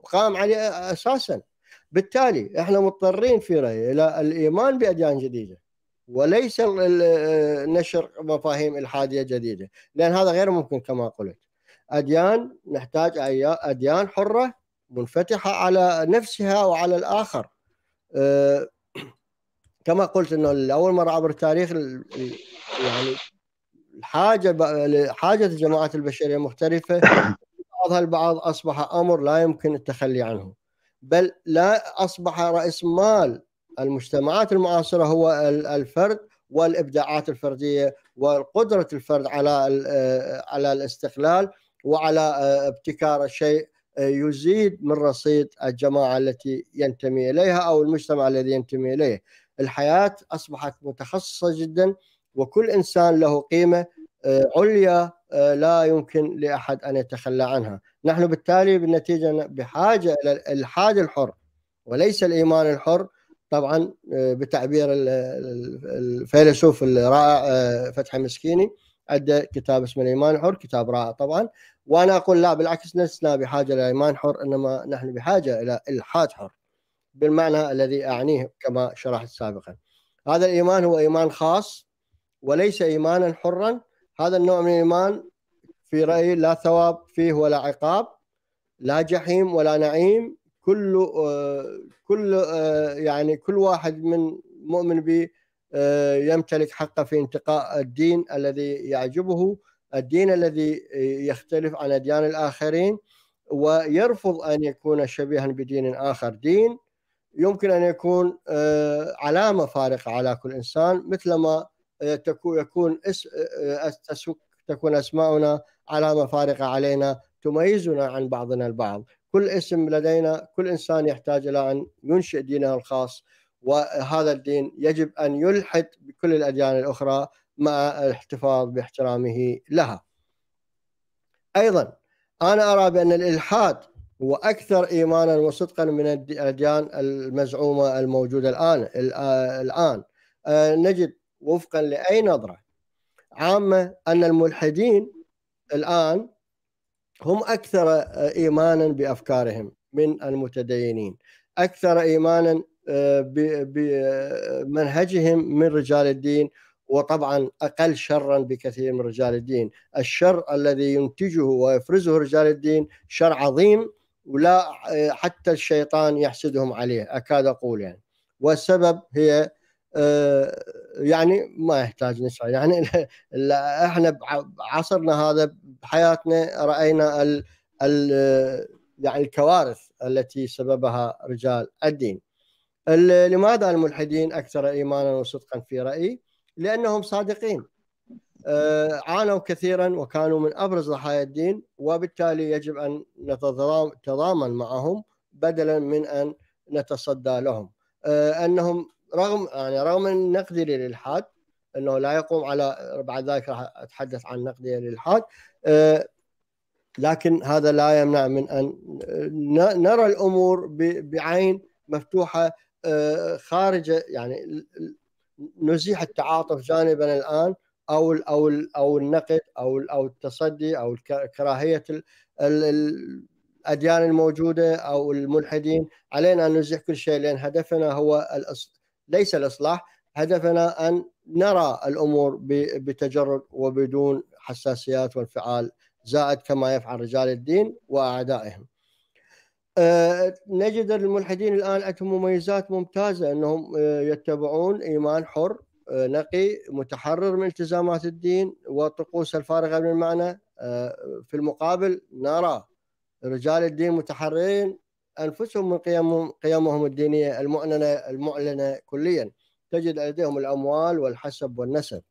قام عليه اساسا بالتالي احنا مضطرين في رايي الى الايمان باديان جديده وليس نشر مفاهيم الحاديه جديده لان هذا غير ممكن كما قلت اديان نحتاج اديان حره منفتحه على نفسها وعلى الاخر كما قلت انه لاول مره عبر التاريخ يعني الحاجه حاجه الجماعات البشريه المختلفه بعضها البعض أصبح أمر لا يمكن التخلي عنه بل لا أصبح رأس مال المجتمعات المعاصرة هو الفرد والإبداعات الفردية وقدرة الفرد على آه، على الاستقلال وعلى آه، ابتكار شيء آه، يزيد من رصيد الجماعة التي ينتمي إليها أو المجتمع الذي ينتمي إليه الحياة أصبحت متخصصة جدا وكل إنسان له قيمة عليا آه، لا يمكن لاحد ان يتخلى عنها، نحن بالتالي بالنتيجه بحاجه الى الالحاد الحر وليس الايمان الحر طبعا آه، بتعبير الفيلسوف الرائع آه، فتحي مسكيني عنده كتاب اسمه الايمان الحر كتاب رائع طبعا وانا اقول لا بالعكس لسنا بحاجه الى ايمان حر انما نحن بحاجه الى الحاد حر بالمعنى الذي اعنيه كما شرحت سابقا هذا الايمان هو ايمان خاص وليس ايمانا حرا هذا النوع من الايمان في رايي لا ثواب فيه ولا عقاب لا جحيم ولا نعيم كل آه، كل آه، يعني كل واحد من مؤمن به آه، يمتلك حقه في انتقاء الدين الذي يعجبه الدين الذي يختلف عن اديان الاخرين ويرفض ان يكون شبيها بدين اخر دين يمكن ان يكون علامه فارقه على كل انسان مثلما آه، يكون اس آه، آه، تكون اسماؤنا علامه فارقه علينا تميزنا عن بعضنا البعض كل اسم لدينا كل انسان يحتاج الى ان ينشئ دينه الخاص وهذا الدين يجب ان يلحد بكل الاديان الاخرى مع الاحتفاظ باحترامه لها. ايضا انا ارى بان الالحاد هو اكثر ايمانا وصدقا من الاديان المزعومه الموجوده الان الان نجد وفقا لاي نظره عامه ان الملحدين الان هم اكثر ايمانا بافكارهم من المتدينين اكثر ايمانا آه، بمنهجهم من رجال الدين وطبعا اقل شرا بكثير من رجال الدين، الشر الذي ينتجه ويفرزه رجال الدين شر عظيم ولا آه، حتى الشيطان يحسدهم عليه اكاد اقول يعني والسبب هي آه، يعني ما يحتاج نسعى يعني احنا بعصرنا هذا بحياتنا راينا ال ال يعني الكوارث التي سببها رجال الدين لماذا الملحدين اكثر ايمانا وصدقا في رايي لانهم صادقين آه، عانوا كثيرا وكانوا من ابرز ضحايا الدين وبالتالي يجب ان نتضامن معهم بدلا من ان نتصدى لهم آه، انهم رغم يعني رغم نقدي للالحاد انه لا يقوم على بعد ذلك راح اتحدث عن نقدي للالحاد آه، لكن هذا لا يمنع من ان آه، نرى الامور بعين مفتوحه آه، خارج يعني نزيح التعاطف جانبا الان او او او النقد او او التصدي او كراهيه الاديان الموجوده او الملحدين علينا ان نزيح كل شيء لان هدفنا هو الأصل ليس الاصلاح هدفنا ان نرى الامور بتجرد وبدون حساسيات وانفعال زائد كما يفعل رجال الدين واعدائهم. أه، نجد الملحدين الان عندهم مميزات ممتازه انهم أه، يتبعون ايمان حر أه، نقي متحرر من التزامات الدين والطقوس الفارغه من المعنى في المقابل نرى رجال الدين متحررين انفسهم من قيمهم قيمهم الدينيه المعلنه المعلنه كليا تجد لديهم الاموال والحسب والنسب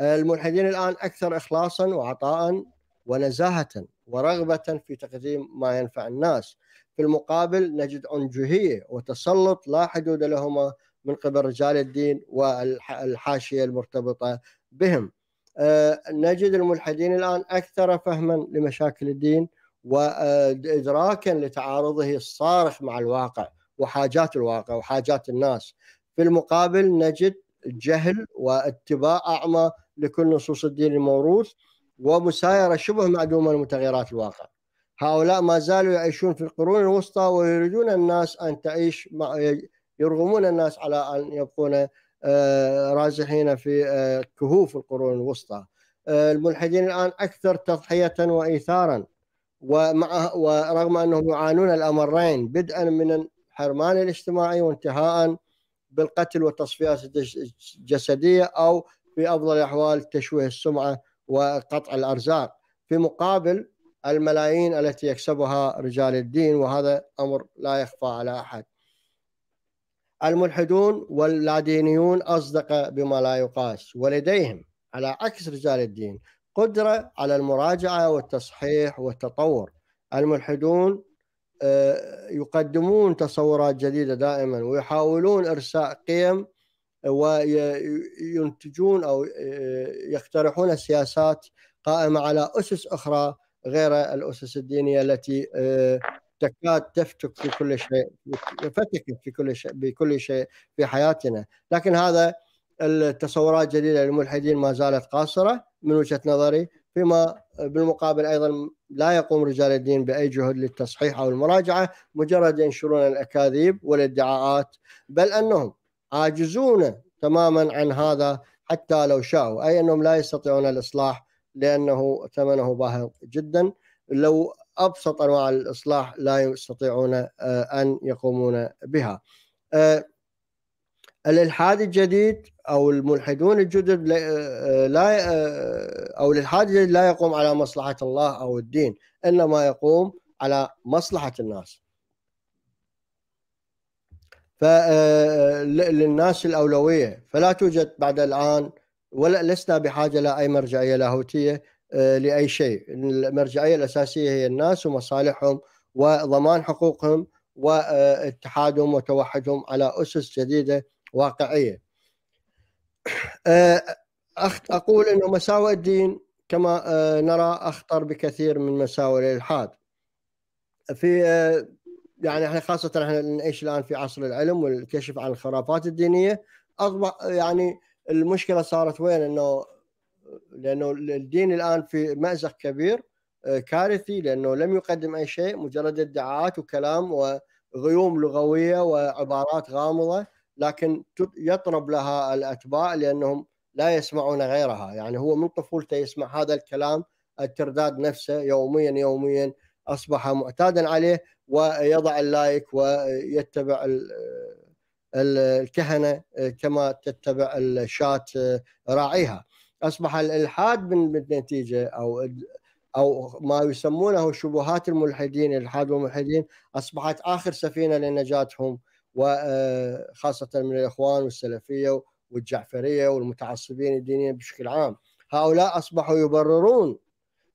الملحدين الان اكثر اخلاصا وعطاء ونزاهه ورغبه في تقديم ما ينفع الناس في المقابل نجد عنجهيه وتسلط لا حدود لهما من قبل رجال الدين والحاشيه المرتبطه بهم أه، نجد الملحدين الان اكثر فهما لمشاكل الدين وادراكا لتعارضه الصارخ مع الواقع وحاجات الواقع وحاجات الناس في المقابل نجد جهل واتباع اعمى لكل نصوص الدين الموروث ومسايره شبه معدومه لمتغيرات الواقع هؤلاء ما زالوا يعيشون في القرون الوسطى ويريدون الناس ان تعيش مع يرغمون الناس على ان يبقون آه، رازحين في آه، كهوف القرون الوسطى آه، الملحدين الان اكثر تضحيه وايثارا ومع ورغم انهم يعانون الامرين بدءا من الحرمان الاجتماعي وانتهاء بالقتل والتصفيات الجسديه او في افضل الاحوال تشويه السمعه وقطع الارزاق في مقابل الملايين التي يكسبها رجال الدين وهذا امر لا يخفى على احد. الملحدون واللادينيون اصدق بما لا يقاس ولديهم على عكس رجال الدين قدرة على المراجعة والتصحيح والتطور الملحدون آه، يقدمون تصورات جديدة دائما ويحاولون إرساء قيم وينتجون أو آه، يقترحون سياسات قائمة على أسس أخرى غير الأسس الدينية التي آه، تكاد تفتك في كل شيء تفتك في كل شيء بكل شيء في حياتنا لكن هذا التصورات الجديده للملحدين ما زالت قاصره من وجهه نظري فيما بالمقابل ايضا لا يقوم رجال الدين باي جهد للتصحيح او المراجعه مجرد ينشرون الاكاذيب والادعاءات بل انهم عاجزون تماما عن هذا حتى لو شاءوا اي انهم لا يستطيعون الاصلاح لانه ثمنه باهظ جدا لو ابسط انواع الاصلاح لا يستطيعون آه، ان يقومون بها. آه، الالحاد الجديد او الملحدون الجدد لا او الالحاد الجديد لا يقوم على مصلحه الله او الدين انما يقوم على مصلحه الناس للناس الاولويه فلا توجد بعد الان ولا لسنا بحاجه لاي مرجعيه لاهوتيه لاي شيء المرجعيه الاساسيه هي الناس ومصالحهم وضمان حقوقهم واتحادهم وتوحدهم على اسس جديده واقعيه. آه، أخت اقول انه مساوئ الدين كما آه، نرى اخطر بكثير من مساوئ الالحاد. في آه، يعني احنا خاصه احنا نعيش الان في عصر العلم والكشف عن الخرافات الدينيه اصبح يعني المشكله صارت وين انه لانه الدين الان في مازق كبير كارثي لانه لم يقدم اي شيء مجرد ادعاءات وكلام وغيوم لغويه وعبارات غامضه لكن يطرب لها الاتباع لانهم لا يسمعون غيرها يعني هو من طفولته يسمع هذا الكلام الترداد نفسه يوميا يوميا اصبح معتادا عليه ويضع اللايك ويتبع الكهنه كما تتبع الشاة راعيها اصبح الالحاد بالنتيجه او او ما يسمونه شبهات الملحدين الالحاد والملحدين اصبحت اخر سفينه لنجاتهم وخاصة من الإخوان والسلفية والجعفرية والمتعصبين الدينيين بشكل عام هؤلاء أصبحوا يبررون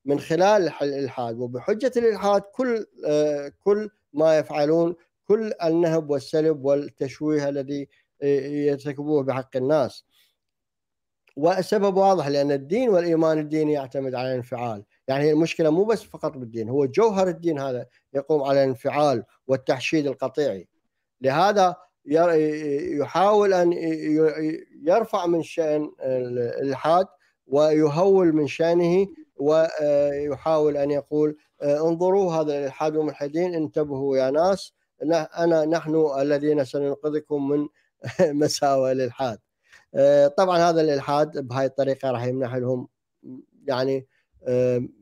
من خلال الإلحاد وبحجة الإلحاد كل كل ما يفعلون كل النهب والسلب والتشويه الذي يرتكبوه بحق الناس والسبب واضح لأن الدين والإيمان الديني يعتمد على الانفعال يعني المشكلة مو بس فقط بالدين هو جوهر الدين هذا يقوم على الانفعال والتحشيد القطيعي لهذا يحاول ان يرفع من شان الالحاد ويهول من شانه ويحاول آه، ان يقول آه، انظروا هذا الالحاد والملحدين انتبهوا يا ناس انا نحن الذين سننقذكم من مساوئ الالحاد آه، طبعا هذا الالحاد بهاي الطريقه راح يمنح لهم يعني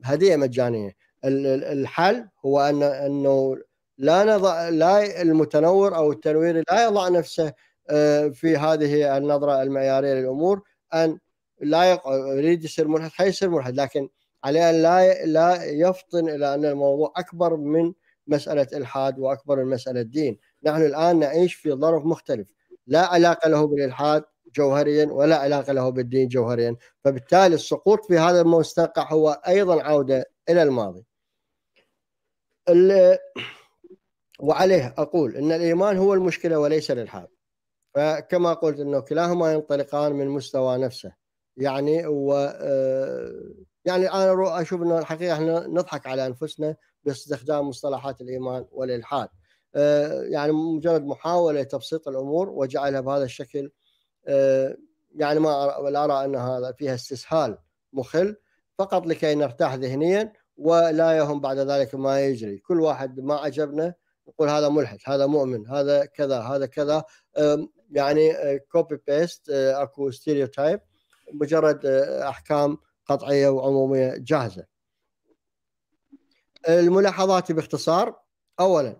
هديه مجانيه الحل هو ان انه لا نضع لا المتنور او التنويري لا يضع نفسه آه، في هذه النظره المعياريه للامور ان لا يريد يصير ملحد حيصير ملحد لكن عليه ان لا لا يفطن الى ان الموضوع اكبر من مساله الحاد واكبر من مساله دين، نحن الان نعيش في ظرف مختلف، لا علاقه له بالالحاد جوهريا ولا علاقه له بالدين جوهريا، فبالتالي السقوط في هذا المستنقع هو ايضا عوده الى الماضي. وعليه أقول أن الإيمان هو المشكلة وليس الإلحاد فكما قلت أنه كلاهما ينطلقان من مستوى نفسه يعني و آه، يعني أنا أشوف أنه الحقيقة احنا نضحك على أنفسنا باستخدام مصطلحات الإيمان والإلحاد آه، يعني مجرد محاولة تبسيط الأمور وجعلها بهذا الشكل آه، يعني ما لا أرى أن هذا فيها استسهال مخل فقط لكي نرتاح ذهنيا ولا يهم بعد ذلك ما يجري كل واحد ما عجبنا نقول هذا ملحد هذا مؤمن هذا كذا هذا كذا يعني كوبي أه، بيست أه، اكو ستيريوتايب مجرد أه، احكام قطعيه وعموميه جاهزه الملاحظات باختصار اولا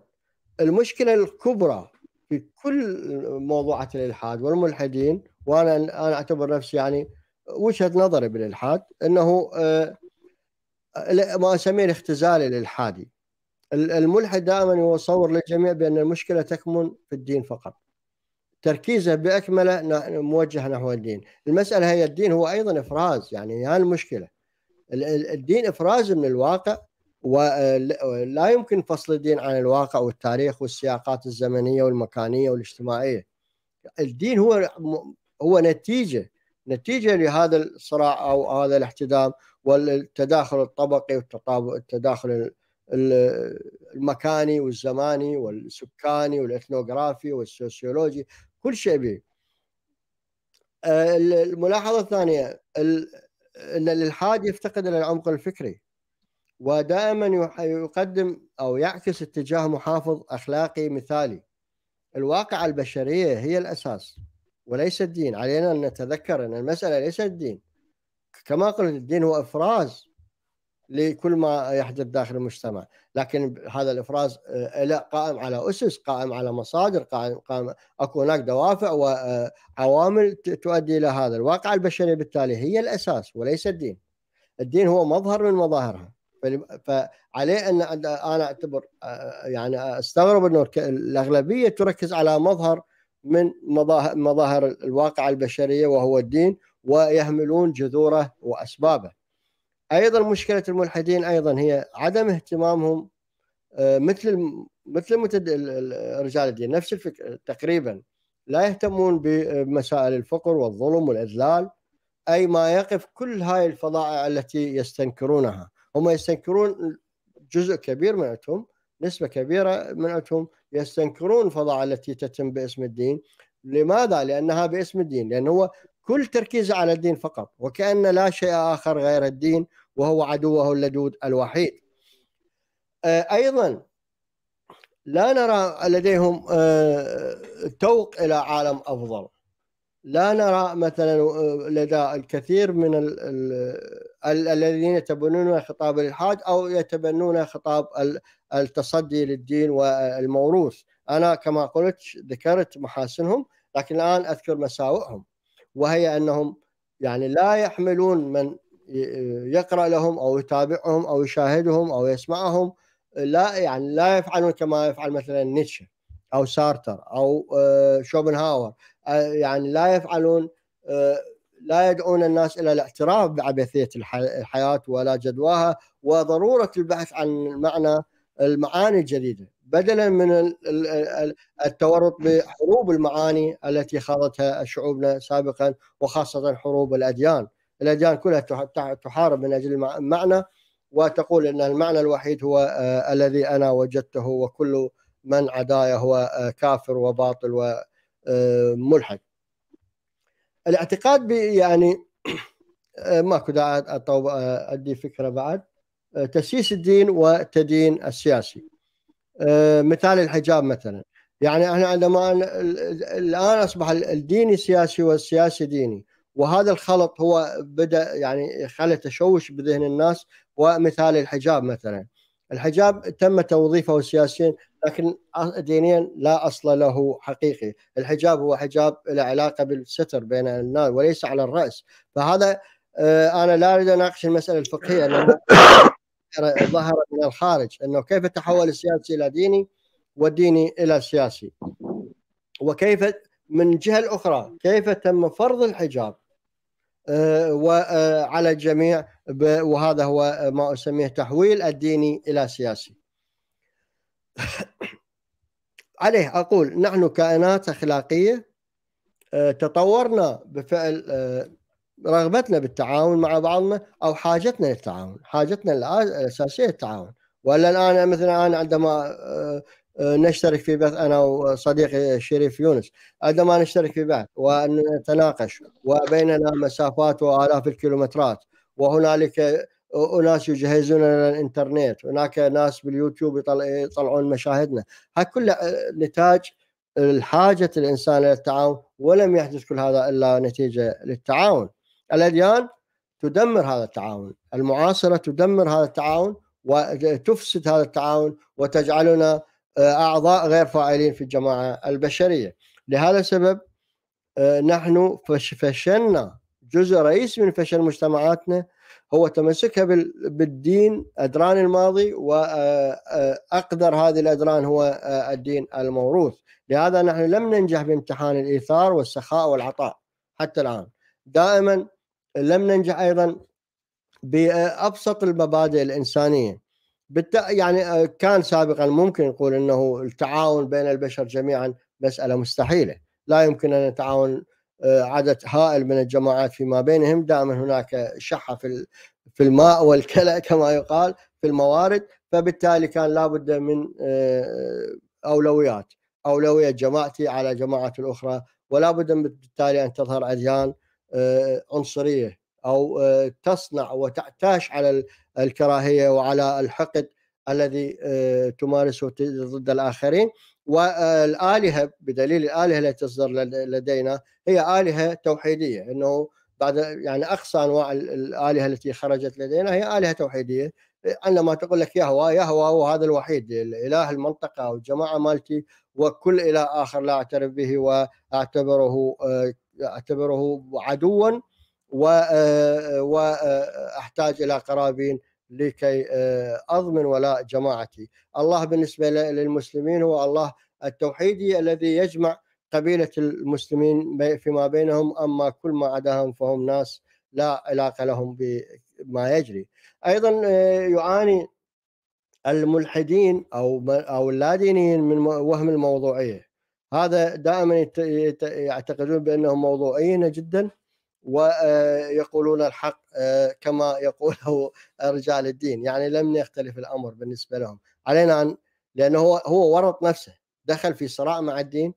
المشكله الكبرى في كل موضوعات الالحاد والملحدين وانا انا اعتبر نفسي يعني وجهه نظري بالالحاد انه ما اسميه الاختزال الالحادي الملحد دائما يصور للجميع بأن المشكلة تكمن في الدين فقط تركيزه بأكمله موجه نحو الدين المسألة هي الدين هو أيضا إفراز يعني هي المشكلة الدين إفراز من الواقع ولا يمكن فصل الدين عن الواقع والتاريخ والسياقات الزمنية والمكانية والاجتماعية الدين هو هو نتيجة نتيجة لهذا الصراع أو هذا الاحتدام والتداخل الطبقي والتداخل المكاني والزماني والسكاني والاثنوغرافي والسوسيولوجي كل شيء به الملاحظه الثانيه ان الالحاد يفتقد الى العمق الفكري ودائما يقدم او يعكس اتجاه محافظ اخلاقي مثالي الواقع البشريه هي الاساس وليس الدين علينا ان نتذكر ان المساله ليست الدين كما قلت الدين هو افراز لكل ما يحدث داخل المجتمع لكن هذا الافراز آه، لا قائم على اسس قائم على مصادر قائم, قائم اكو هناك دوافع وعوامل آه، تؤدي الى هذا الواقع البشري بالتالي هي الاساس وليس الدين الدين هو مظهر من مظاهرها فعليه ان انا اعتبر آه، يعني استغرب انه الاغلبيه تركز على مظهر من مظاهر الواقع البشريه وهو الدين ويهملون جذوره واسبابه ايضا مشكله الملحدين ايضا هي عدم اهتمامهم آه، مثل مثل متد... رجال الدين نفس الفكره تقريبا لا يهتمون بمسائل الفقر والظلم والاذلال اي ما يقف كل هاي الفظائع التي يستنكرونها هم يستنكرون جزء كبير من عندهم نسبه كبيره من عندهم يستنكرون الفظائع التي تتم باسم الدين لماذا؟ لانها باسم الدين لان هو كل تركيزه على الدين فقط وكان لا شيء اخر غير الدين وهو عدوه اللدود الوحيد آه، أيضا لا نرى لديهم آه، توق إلى عالم أفضل لا نرى مثلا آه، لدى الكثير من ال ال الذين يتبنون خطاب الالحاد او يتبنون خطاب التصدي للدين والموروث انا كما قلت ذكرت محاسنهم لكن الان اذكر مساوئهم وهي انهم يعني لا يحملون من يقرا لهم او يتابعهم او يشاهدهم او يسمعهم لا يعني لا يفعلون كما يفعل مثلا نيتشه او سارتر او آه، شوبنهاور آه، يعني لا يفعلون آه، لا يدعون الناس الى الاعتراف بعبثيه الحياه ولا جدواها وضروره البحث عن معنى المعاني الجديده بدلا من التورط بحروب المعاني التي خاضتها شعوبنا سابقا وخاصه حروب الاديان اللجان كلها تحارب من اجل المعنى وتقول ان المعنى الوحيد هو آه، الذي انا وجدته وكل من عداي هو آه، كافر وباطل وملحد. آه، الاعتقاد يعني ماكو داعي ادي فكره بعد تسييس الدين والتدين السياسي مثال الحجاب مثلا يعني احنا عندما الان اصبح الديني سياسي والسياسي ديني وهذا الخلط هو بدا يعني خلى تشوش بذهن الناس ومثال الحجاب مثلا الحجاب تم توظيفه سياسيا لكن دينيا لا اصل له حقيقي، الحجاب هو حجاب له علاقه بالستر بين الناس وليس على الراس، فهذا آه، انا لا اريد ان اناقش المساله الفقهيه لانه ظهر من الخارج انه كيف تحول السياسي الى ديني والديني الى سياسي. وكيف من جهه الاخرى كيف تم فرض الحجاب آه، وعلى آه، الجميع وهذا هو ما أسميه تحويل الديني إلى سياسي عليه أقول نحن كائنات أخلاقية آه، تطورنا بفعل رغبتنا بالتعاون مع بعضنا أو حاجتنا للتعاون حاجتنا الأساسية للتعاون ولا الآن مثلا أنا عندما أه، نشترك في بث انا وصديقي الشريف يونس عندما نشترك في بث ونتناقش وبيننا مسافات والاف الكيلومترات وهنالك اناس يجهزون لنا الانترنت هناك ناس باليوتيوب يطلعون مشاهدنا هذا كلها نتاج الحاجة الإنسان إلى التعاون ولم يحدث كل هذا إلا نتيجة للتعاون الأديان تدمر هذا التعاون المعاصرة تدمر هذا التعاون وتفسد هذا التعاون وتجعلنا أعضاء غير فاعلين في الجماعة البشرية لهذا السبب آه، نحن فشلنا جزء رئيسي من فشل مجتمعاتنا هو تمسكها بالدين أدران الماضي وأقدر آه، آه، هذه الأدران هو الدين الموروث لهذا نحن لم ننجح بامتحان الإيثار والسخاء والعطاء حتى الآن دائما لم ننجح أيضا بأبسط المبادئ الإنسانية بالت... يعني آه، كان سابقا ممكن نقول انه التعاون بين البشر جميعا مساله مستحيله، لا يمكن ان يتعاون آه، عدد هائل من الجماعات فيما بينهم، دائما هناك شحه في في الماء والكلى كما يقال في الموارد، فبالتالي كان لابد من آه، اولويات، اولويه جماعتي على جماعه الاخرى، ولا بد بالتالي ان تظهر اديان عنصريه او تصنع وتعتاش على الكراهيه وعلى الحقد الذي آه، تمارسه ضد الاخرين والالهه بدليل الالهه التي تصدر لدينا هي الهه توحيديه انه بعد يعني اقصى انواع الالهه التي خرجت لدينا هي الهه توحيديه عندما تقول لك يهوى يهوى هو هذا الوحيد اله المنطقه او الجماعه مالتي وكل اله اخر لا اعترف به واعتبره آه، اعتبره عدوا واحتاج آه، آه، الى قرابين لكي آه، اضمن ولاء جماعتي الله بالنسبه للمسلمين هو الله التوحيدي الذي يجمع قبيله المسلمين فيما بينهم اما كل ما عداهم فهم ناس لا علاقه لهم بما يجري ايضا يعاني الملحدين او او اللادينيين من وهم الموضوعيه هذا دائما يعتقدون بانهم موضوعيين جدا ويقولون الحق آه، كما يقوله رجال الدين يعني لم يختلف الامر بالنسبه لهم علينا ان لانه هو هو ورط نفسه دخل في صراع مع الدين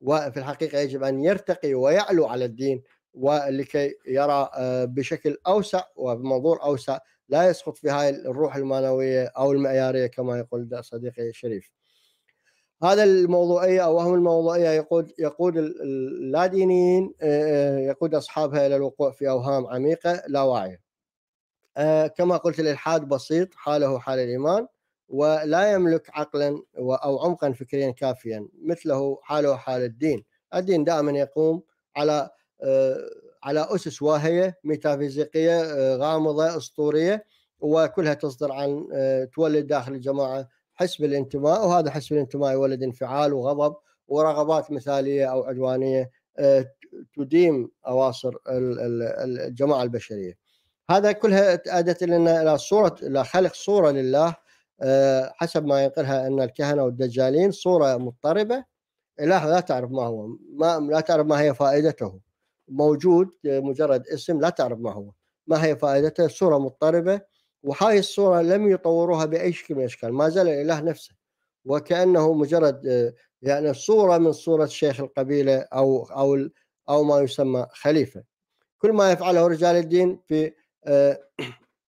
وفي الحقيقه يجب ان يرتقي ويعلو على الدين ولكي يرى آه، بشكل اوسع وبمنظور اوسع لا يسقط في هاي الروح المعنويه او المعياريه كما يقول صديقي الشريف. هذا الموضوعيه او وهم الموضوعيه يقود يقود اللادينيين آه، آه، يقود اصحابها الى الوقوع في اوهام عميقه لا واعيه. آه، كما قلت الالحاد بسيط حاله حال الايمان ولا يملك عقلا او عمقا فكريا كافيا مثله حاله حال الدين. الدين دائما يقوم على على اسس واهيه ميتافيزيقيه غامضه اسطوريه وكلها تصدر عن تولد داخل الجماعه حس بالانتماء وهذا حس بالانتماء يولد انفعال وغضب ورغبات مثاليه او عدوانيه آه، تديم اواصر الجماعه البشريه. هذا كلها ادت لنا الى صوره الى خلق صوره لله آه، حسب ما ينقلها ان الكهنه والدجالين صوره مضطربه اله لا تعرف ما هو ما لا تعرف ما هي فائدته موجود آه، مجرد اسم لا تعرف ما هو ما هي فائدته صوره مضطربه وهاي الصورة لم يطوروها بأي شكل من الأشكال ما زال الإله نفسه وكأنه مجرد آه، يعني صورة من صورة شيخ القبيلة أو أو أو ما يسمى خليفة كل ما يفعله رجال الدين في آه،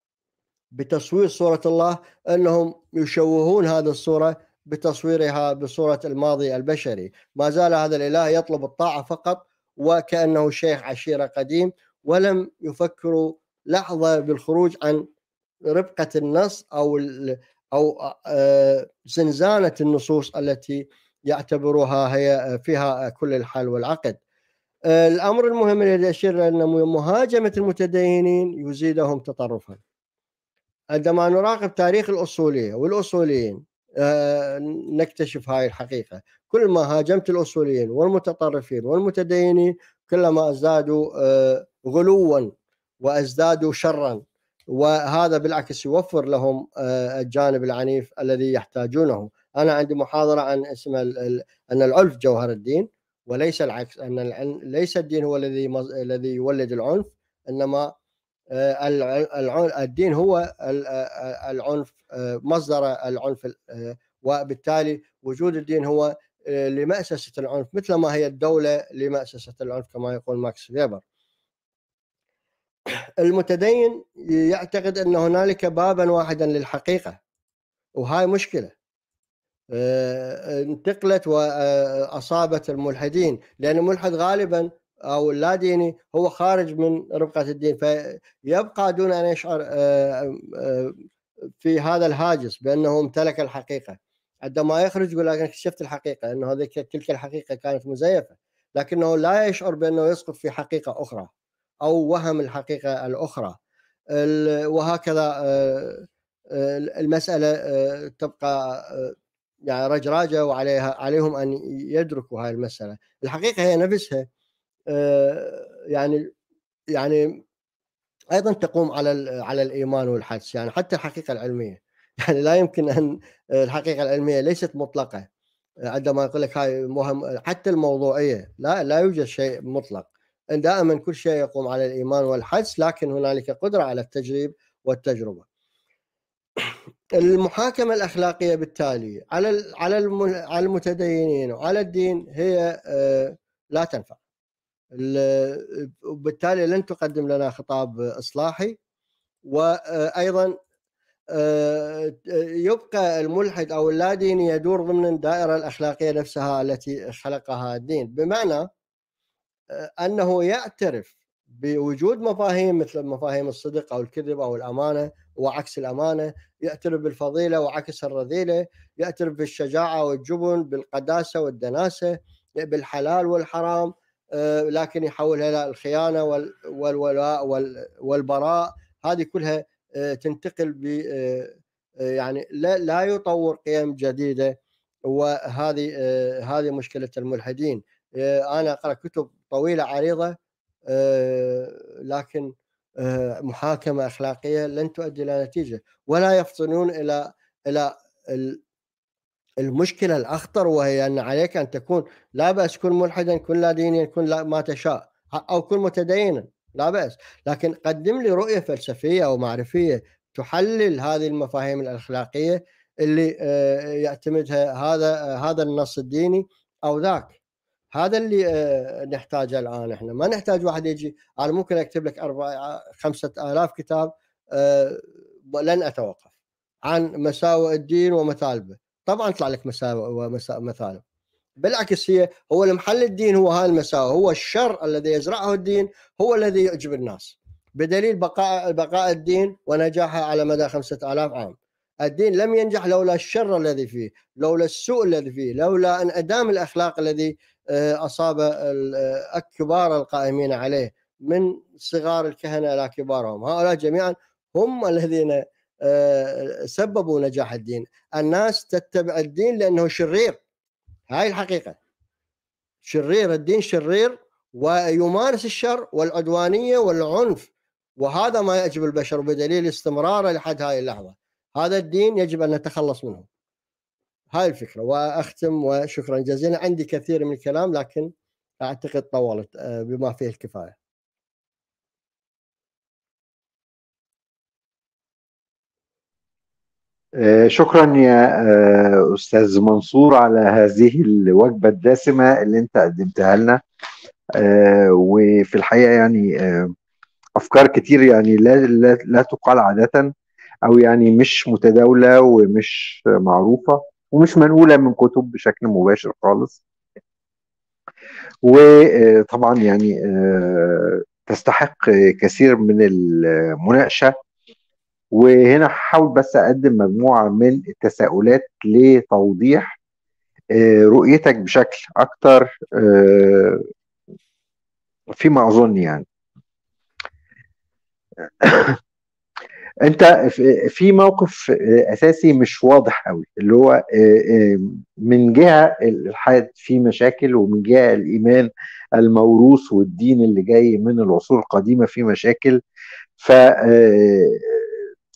بتصوير صورة الله أنهم يشوهون هذه الصورة بتصويرها بصورة الماضي البشري ما زال هذا الإله يطلب الطاعة فقط وكأنه شيخ عشيرة قديم ولم يفكروا لحظة بالخروج عن ربقه النص او او زنزانه النصوص التي يعتبرها هي فيها كل الحل والعقد. الامر المهم الذي اشير ان مهاجمه المتدينين يزيدهم تطرفا. عندما نراقب تاريخ الاصوليه والاصوليين نكتشف هاي الحقيقه، كل ما هاجمت الاصوليين والمتطرفين والمتدينين كلما ازدادوا غلوا وازدادوا شرا وهذا بالعكس يوفر لهم آه، الجانب العنيف الذي يحتاجونه انا عندي محاضره عن اسم ان العنف جوهر الدين وليس العكس ان ليس الدين هو الذي الذي يولد العنف انما آه، الدين هو آه، العنف مصدر العنف وبالتالي وجود الدين هو لمأسسة العنف مثل ما هي الدولة لمأسسة العنف كما يقول ماكس فيبر المتدين يعتقد ان هنالك بابا واحدا للحقيقه وهاي مشكله آه، انتقلت واصابت الملحدين لان الملحد غالبا او اللا ديني هو خارج من ربقه الدين فيبقى دون ان يشعر آه، آه، في هذا الهاجس بانه امتلك الحقيقه عندما يخرج يقول لك اكتشفت الحقيقه انه هذه تلك الحقيقه كانت مزيفه لكنه لا يشعر بانه يسقط في حقيقه اخرى او وهم الحقيقه الاخرى وهكذا آه، آه، المساله آه، تبقى يعني رجراجه وعليها عليهم ان يدركوا هاي المساله الحقيقه هي نفسها يعني يعني ايضا تقوم على على الايمان والحدس يعني حتى الحقيقه العلميه يعني لا يمكن ان الحقيقه العلميه ليست مطلقه عندما يقول لك هاي مهم حتى الموضوعيه لا لا يوجد شيء مطلق دائما كل شيء يقوم على الايمان والحدس لكن هنالك قدره على التجريب والتجربه. المحاكمه الاخلاقيه بالتالي على على على المتدينين وعلى الدين هي آه، لا تنفع. وبالتالي لن تقدم لنا خطاب اصلاحي وايضا آه، آه، يبقى الملحد او اللاديني يدور ضمن الدائره الاخلاقيه نفسها التي خلقها الدين بمعنى انه يعترف بوجود مفاهيم مثل مفاهيم الصدق او الكذب او الامانه وعكس الامانه، يعترف بالفضيله وعكس الرذيله، يعترف بالشجاعه والجبن، بالقداسه والدناسه، بالحلال والحرام، آه، لكن يحولها الى الخيانه والولاء والبراء، هذه كلها آه، تنتقل ب آه، يعني لا يطور قيم جديده وهذه هذه مشكله الملحدين. آه، انا اقرا كتب طويله عريضه آه، لكن آه، محاكمه اخلاقيه لن تؤدي الى نتيجه ولا يفطنون الى الى المشكله الاخطر وهي ان عليك ان تكون لا باس كن ملحدا كن لا دينيا كن لا ما تشاء او كن متدينا لا باس لكن قدم لي رؤيه فلسفيه او معرفيه تحلل هذه المفاهيم الاخلاقيه اللي يعتمدها هذا هذا النص الديني او ذاك هذا اللي آه، نحتاجه الان احنا ما نحتاج واحد يجي انا ممكن اكتب لك أربعة خمسة آلاف كتاب آه، لن اتوقف عن مساوئ الدين ومثالبه طبعا طلع لك مساوئ ومثالب بالعكس هي هو المحل الدين هو هاي المساوئ هو الشر الذي يزرعه الدين هو الذي يعجب الناس بدليل بقاء بقاء الدين ونجاحه على مدى خمسة آلاف عام الدين لم ينجح لولا الشر الذي فيه لولا السوء الذي فيه لولا انعدام الأخلاق الذي آه، اصاب آه، الكبار القائمين عليه من صغار الكهنه الى كبارهم هؤلاء جميعا هم الذين آه، سببوا نجاح الدين الناس تتبع الدين لانه شرير هاي الحقيقه شرير الدين شرير ويمارس الشر والعدوانيه والعنف وهذا ما يعجب البشر بدليل استمراره لحد هاي اللحظه هذا الدين يجب ان نتخلص منه هاي الفكره واختم وشكرا جزيلا عندي كثير من الكلام لكن اعتقد طولت آه، بما فيه الكفايه آه، شكرا يا آه، استاذ منصور على هذه الوجبه الدسمه اللي انت قدمتها لنا وفي الحقيقه يعني افكار كتير يعني لا لا, لا تقال عاده او يعني مش متداوله ومش معروفه ومش منقوله من كتب بشكل مباشر خالص وطبعا يعني آه، تستحق كثير من المناقشه وهنا هحاول بس اقدم مجموعه من التساؤلات لتوضيح آه، رؤيتك بشكل اكتر آه، فيما اظن يعني انت في موقف اساسي مش واضح قوي اللي هو آه، آه، من جهه الالحاد في مشاكل ومن جهه الايمان الموروث والدين اللي جاي من العصور القديمه في مشاكل ف آه،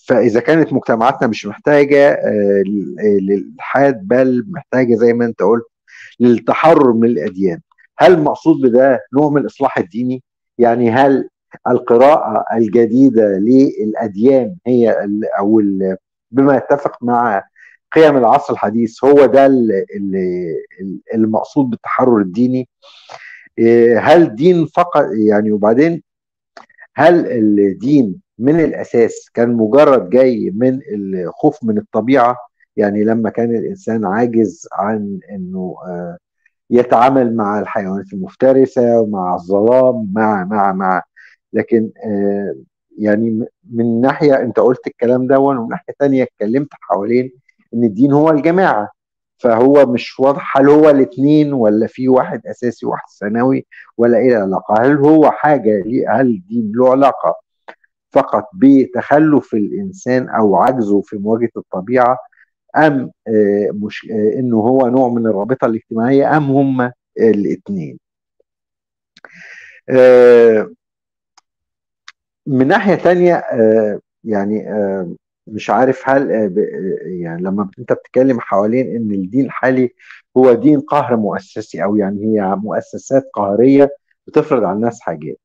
فاذا كانت مجتمعاتنا مش محتاجه للالحاد بل محتاجه زي ما انت قلت للتحرر من الاديان هل المقصود بده نوع من الاصلاح الديني يعني هل القراءة الجديدة للأديان هي أو بما يتفق مع قيم العصر الحديث هو ده المقصود بالتحرر الديني إيه، هل دين فقط يعني وبعدين هل الدين من الأساس كان مجرد جاي من الخوف من الطبيعة يعني لما كان الإنسان عاجز عن أنه آه، يتعامل مع الحيوانات المفترسة مع الظلام مع مع مع لكن آه، يعني من ناحيه انت قلت الكلام ده ومن ناحيه ثانيه اتكلمت حوالين ان الدين هو الجماعه فهو مش واضح هل هو الاثنين ولا في واحد اساسي وواحد ثانوي ولا ايه العلاقه هل هو حاجه هل الدين له علاقه فقط بتخلف الانسان او عجزه في مواجهه الطبيعه ام آه، مش آه، انه هو نوع من الرابطه الاجتماعيه ام هما الاثنين من ناحيه تانية آه، يعني آه، مش عارف هل آه، يعني لما انت بتتكلم حوالين ان الدين الحالي هو دين قهر مؤسسي او يعني هي مؤسسات قهريه بتفرض على الناس حاجات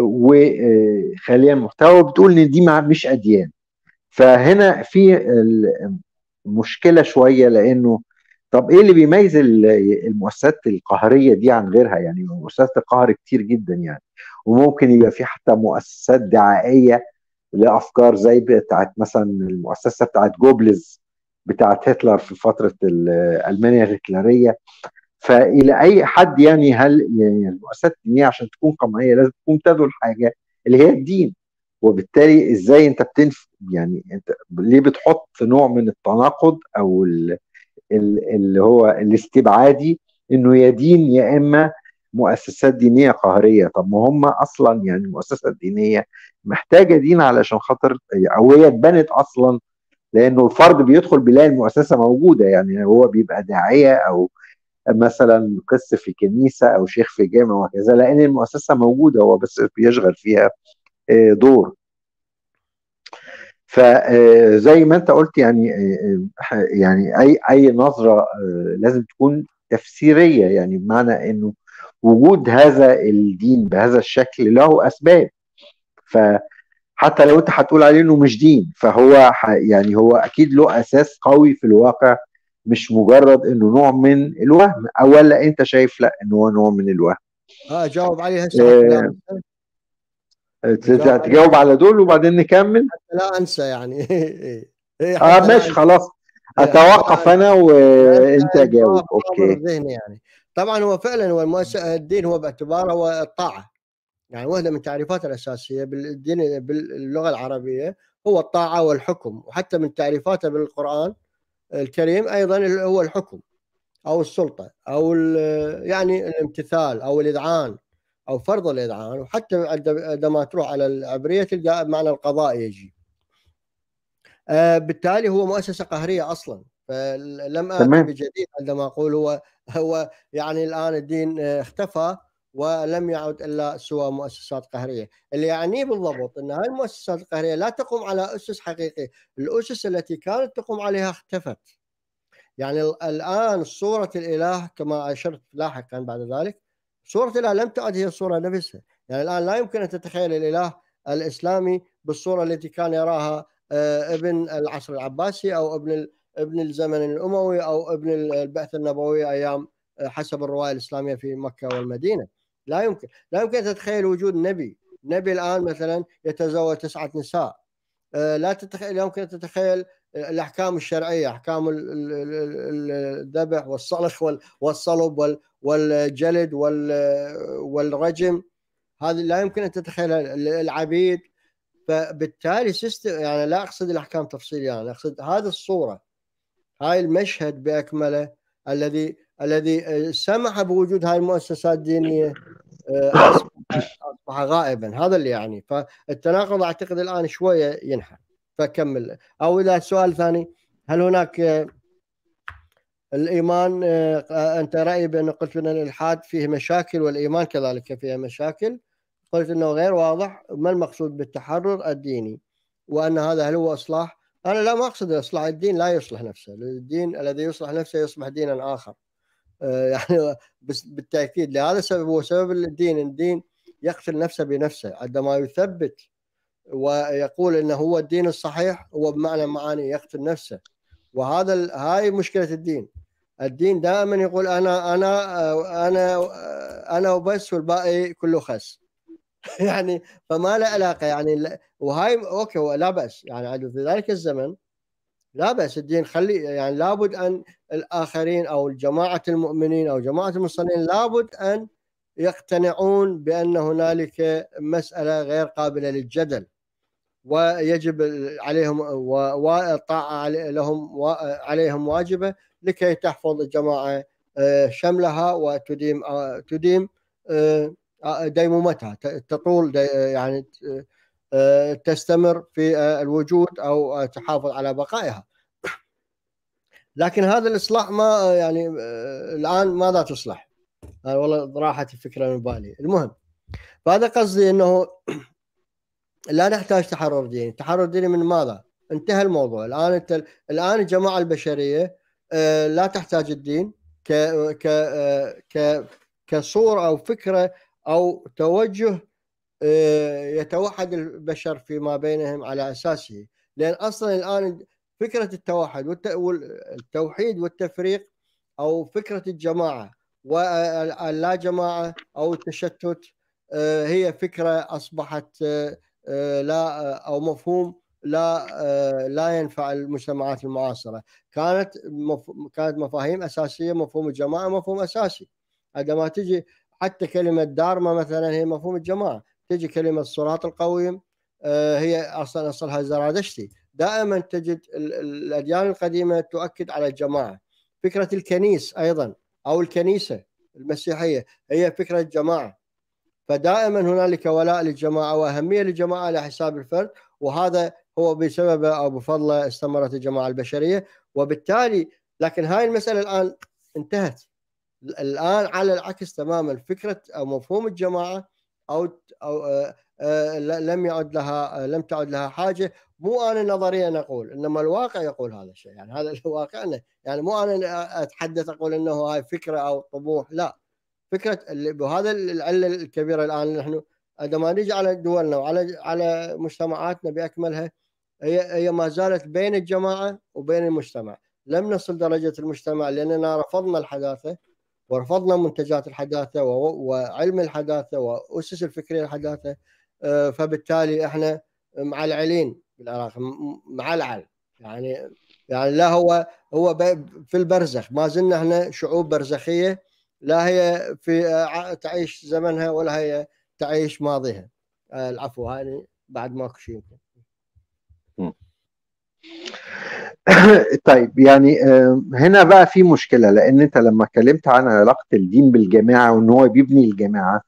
وخاليه المحتوى بتقول ان دي مش اديان فهنا في مشكله شويه لانه طب ايه اللي بيميز المؤسسات القهريه دي عن غيرها يعني مؤسسات القهر كتير جدا يعني وممكن يبقى في حتى مؤسسات دعائيه لافكار زي بتاعت مثلا المؤسسه بتاعت جوبلز بتاعت هتلر في فتره المانيا الهتلريه فالى اي حد يعني هل يعني المؤسسات الدينيه عشان تكون قمعيه لازم تكون تدعو الحاجة اللي هي الدين وبالتالي ازاي انت بتنف يعني انت ليه بتحط نوع من التناقض او ال... اللي هو الاستبعادي انه يا دين يا اما مؤسسات دينيه قهريه طب ما هم اصلا يعني المؤسسه الدينيه محتاجه دين علشان خاطر او هي اتبنت اصلا لانه الفرد بيدخل بيلاقي المؤسسه موجوده يعني هو بيبقى داعيه او مثلا قس في كنيسه او شيخ في جامع وهكذا لان المؤسسه موجوده هو بس بيشغل فيها آه، دور فزي آه، ما انت قلت يعني آه، آه، يعني اي اي نظره لازم تكون تفسيريه يعني بمعنى انه وجود هذا الدين بهذا الشكل له اسباب ف حتى لو انت هتقول عليه انه مش دين فهو يعني هو اكيد له اساس قوي في الواقع مش مجرد انه نوع من الوهم او ولا انت شايف لا ان هو نوع من الوهم اه جاوب عليها تجاوب على دول وبعدين نكمل لا انسى يعني إيه، إيه، اه ماشي يعني. خلاص إيه، اتوقف انا وانت يعني جاوب اوكي يعني طبعا هو فعلا هو الدين هو باعتباره هو الطاعه يعني واحده من التعريفات الاساسيه بالدين باللغه العربيه هو الطاعه والحكم وحتى من تعريفاته بالقران الكريم ايضا هو الحكم او السلطه او يعني الامتثال او الاذعان او فرض الاذعان وحتى عندما تروح على العبريه تلقى معنى القضاء يجي آه، بالتالي هو مؤسسه قهريه اصلا فلم اعرف بجديد عندما اقول هو هو يعني الان الدين اختفى ولم يعد الا سوى مؤسسات قهريه، اللي يعنيه بالضبط ان هاي المؤسسات القهريه لا تقوم على اسس حقيقيه، الاسس التي كانت تقوم عليها اختفت. يعني الان صوره الاله كما اشرت لاحقا بعد ذلك صورة الإله لم تعد هي الصورة نفسها يعني الآن لا يمكن أن تتخيل الإله الإسلامي بالصورة التي كان يراها آه، ابن العصر العباسي أو ابن ابن الزمن الأموي أو ابن البعث النبوي أيام آه، حسب الرواية الإسلامية في مكة والمدينة لا يمكن لا يمكن تتخيل وجود نبي نبي الآن مثلا يتزوج تسعة نساء آه، لا تتخيل لا يمكن تتخيل الاحكام الشرعيه احكام الذبح والصلخ والصلب والجلد والرجم هذه لا يمكن ان تتخيلها العبيد فبالتالي سيستم يعني لا اقصد الاحكام تفصيليه يعني اقصد هذه الصوره هاي المشهد باكمله الذي الذي آه، سمح بوجود هاي المؤسسات الدينيه آه، اصبح غائبا هذا اللي يعني فالتناقض اعتقد الان شويه ينحل فكمل او اذا سؤال ثاني هل هناك آه، الايمان آه، آه، انت رايي بان قلت ان الالحاد فيه مشاكل والايمان كذلك فيه مشاكل قلت انه غير واضح ما المقصود بالتحرر الديني وان هذا هل هو اصلاح انا لا ما اقصد اصلاح الدين لا يصلح نفسه الدين الذي يصلح نفسه يصبح دينا اخر يعني بالتاكيد لهذا السبب هو سبب الدين الدين يقتل نفسه بنفسه عندما يثبت ويقول انه هو الدين الصحيح هو بمعنى معاني يقتل نفسه وهذا هاي مشكله الدين الدين دائما يقول انا انا انا انا وبس والباقي كله خس يعني فما له علاقه يعني وهاي اوكي لا باس يعني في ذلك الزمن لا باس الدين خلي يعني لابد ان الاخرين او جماعه المؤمنين او جماعه المصلين لابد ان يقتنعون بان هنالك مساله غير قابله للجدل ويجب عليهم والطاعة لهم عليهم واجبة لكي تحفظ الجماعة آه، شملها وتديم آه، تديم آه، ديمومتها تطول دي يعني تستمر في الوجود او تحافظ على بقائها لكن هذا الاصلاح ما يعني الان ماذا تصلح؟ والله راحت الفكره من بالي المهم فهذا قصدي انه لا نحتاج تحرر ديني، تحرر ديني من ماذا؟ انتهى الموضوع، الان انت الان الجماعه البشريه آه، لا تحتاج الدين ك ك آه، ك كصوره او فكره او توجه آه، يتوحد البشر فيما بينهم على اساسه، لان اصلا الان فكره التوحد والتوحيد والتفريق او فكره الجماعه واللا جماعه او التشتت هي فكره اصبحت آه، لا آه، او مفهوم لا آه، لا ينفع المجتمعات المعاصره، كانت مف... كانت مفاهيم اساسيه مفهوم الجماعه مفهوم اساسي. عندما تجي حتى كلمه دارما مثلا هي مفهوم الجماعه، تجي كلمه صراط القويم هي اصلا اصلها زرادشتي، دائما تجد الاديان القديمه تؤكد على الجماعه. فكره الكنيس ايضا او الكنيسه المسيحيه هي فكره جماعه فدائما هنالك ولاء للجماعه واهميه للجماعه على حساب الفرد وهذا هو بسبب او بفضله استمرت الجماعه البشريه وبالتالي لكن هاي المساله الان انتهت الان على العكس تماما فكره او مفهوم الجماعه او او آه، آه، لم يعد لها لم تعد لها حاجه مو انا نظريا اقول انما الواقع يقول هذا الشيء يعني هذا الواقع يعني مو انا اتحدث اقول انه هاي فكره او طموح لا فكره وهذا العله الكبيره الان نحن عندما نجي على دولنا وعلى على مجتمعاتنا باكملها هي هي ما زالت بين الجماعه وبين المجتمع، لم نصل درجه المجتمع لاننا رفضنا الحداثه ورفضنا منتجات الحداثه وعلم الحداثه واسس الفكريه الحداثه آه، فبالتالي احنا معلعلين بالعراق معلعل يعني يعني لا هو هو في البرزخ ما زلنا احنا شعوب برزخيه لا هي في آه، تعيش زمنها ولا هي تعيش ماضيها آه، العفو هاي بعد ماكو شيء يمكن طيب يعني آه، هنا بقى في مشكله لان انت لما اتكلمت عن علاقه الدين بالجماعه وان هو بيبني الجماعه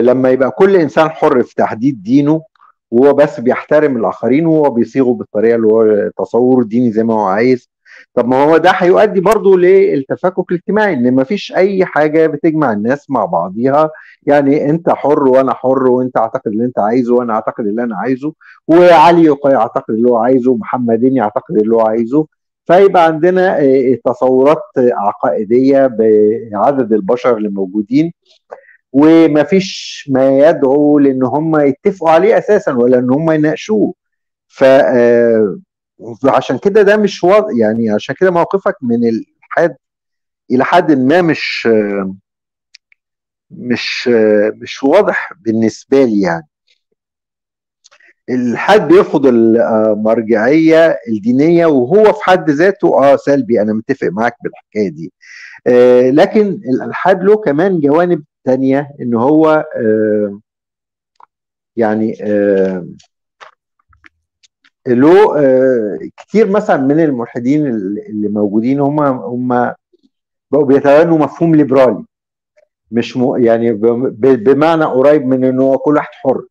لما يبقى كل انسان حر في تحديد دينه وهو بس بيحترم الاخرين وهو بيصيغه بالطريقه اللي هو تصوره ديني زي ما هو عايز طب ما هو ده هيؤدي برضه للتفكك الاجتماعي ان ما فيش اي حاجه بتجمع الناس مع بعضيها يعني انت حر وانا حر وانت اعتقد اللي انت عايزه وانا اعتقد اللي انا عايزه وعلي يعتقد اللي هو عايزه ومحمد يعتقد اللي هو عايزه فيبقى عندنا آه، تصورات عقائديه بعدد البشر اللي موجودين ومفيش ما يدعو لان هم يتفقوا عليه اساسا ولا ان هم يناقشوه ف آه، وعشان كده ده مش وضع يعني عشان كده موقفك من الحد الى حد ما مش مش مش واضح بالنسبه لي يعني الحد بيرفض المرجعيه الدينيه وهو في حد ذاته اه سلبي انا متفق معاك بالحكايه دي آه لكن الالحاد له كمان جوانب تانية ان هو آه يعني آه له آه، كتير مثلا من الملحدين اللي موجودين هم هم بقوا بيتبنوا مفهوم ليبرالي مش يعني بمعنى قريب من ان هو كل واحد حر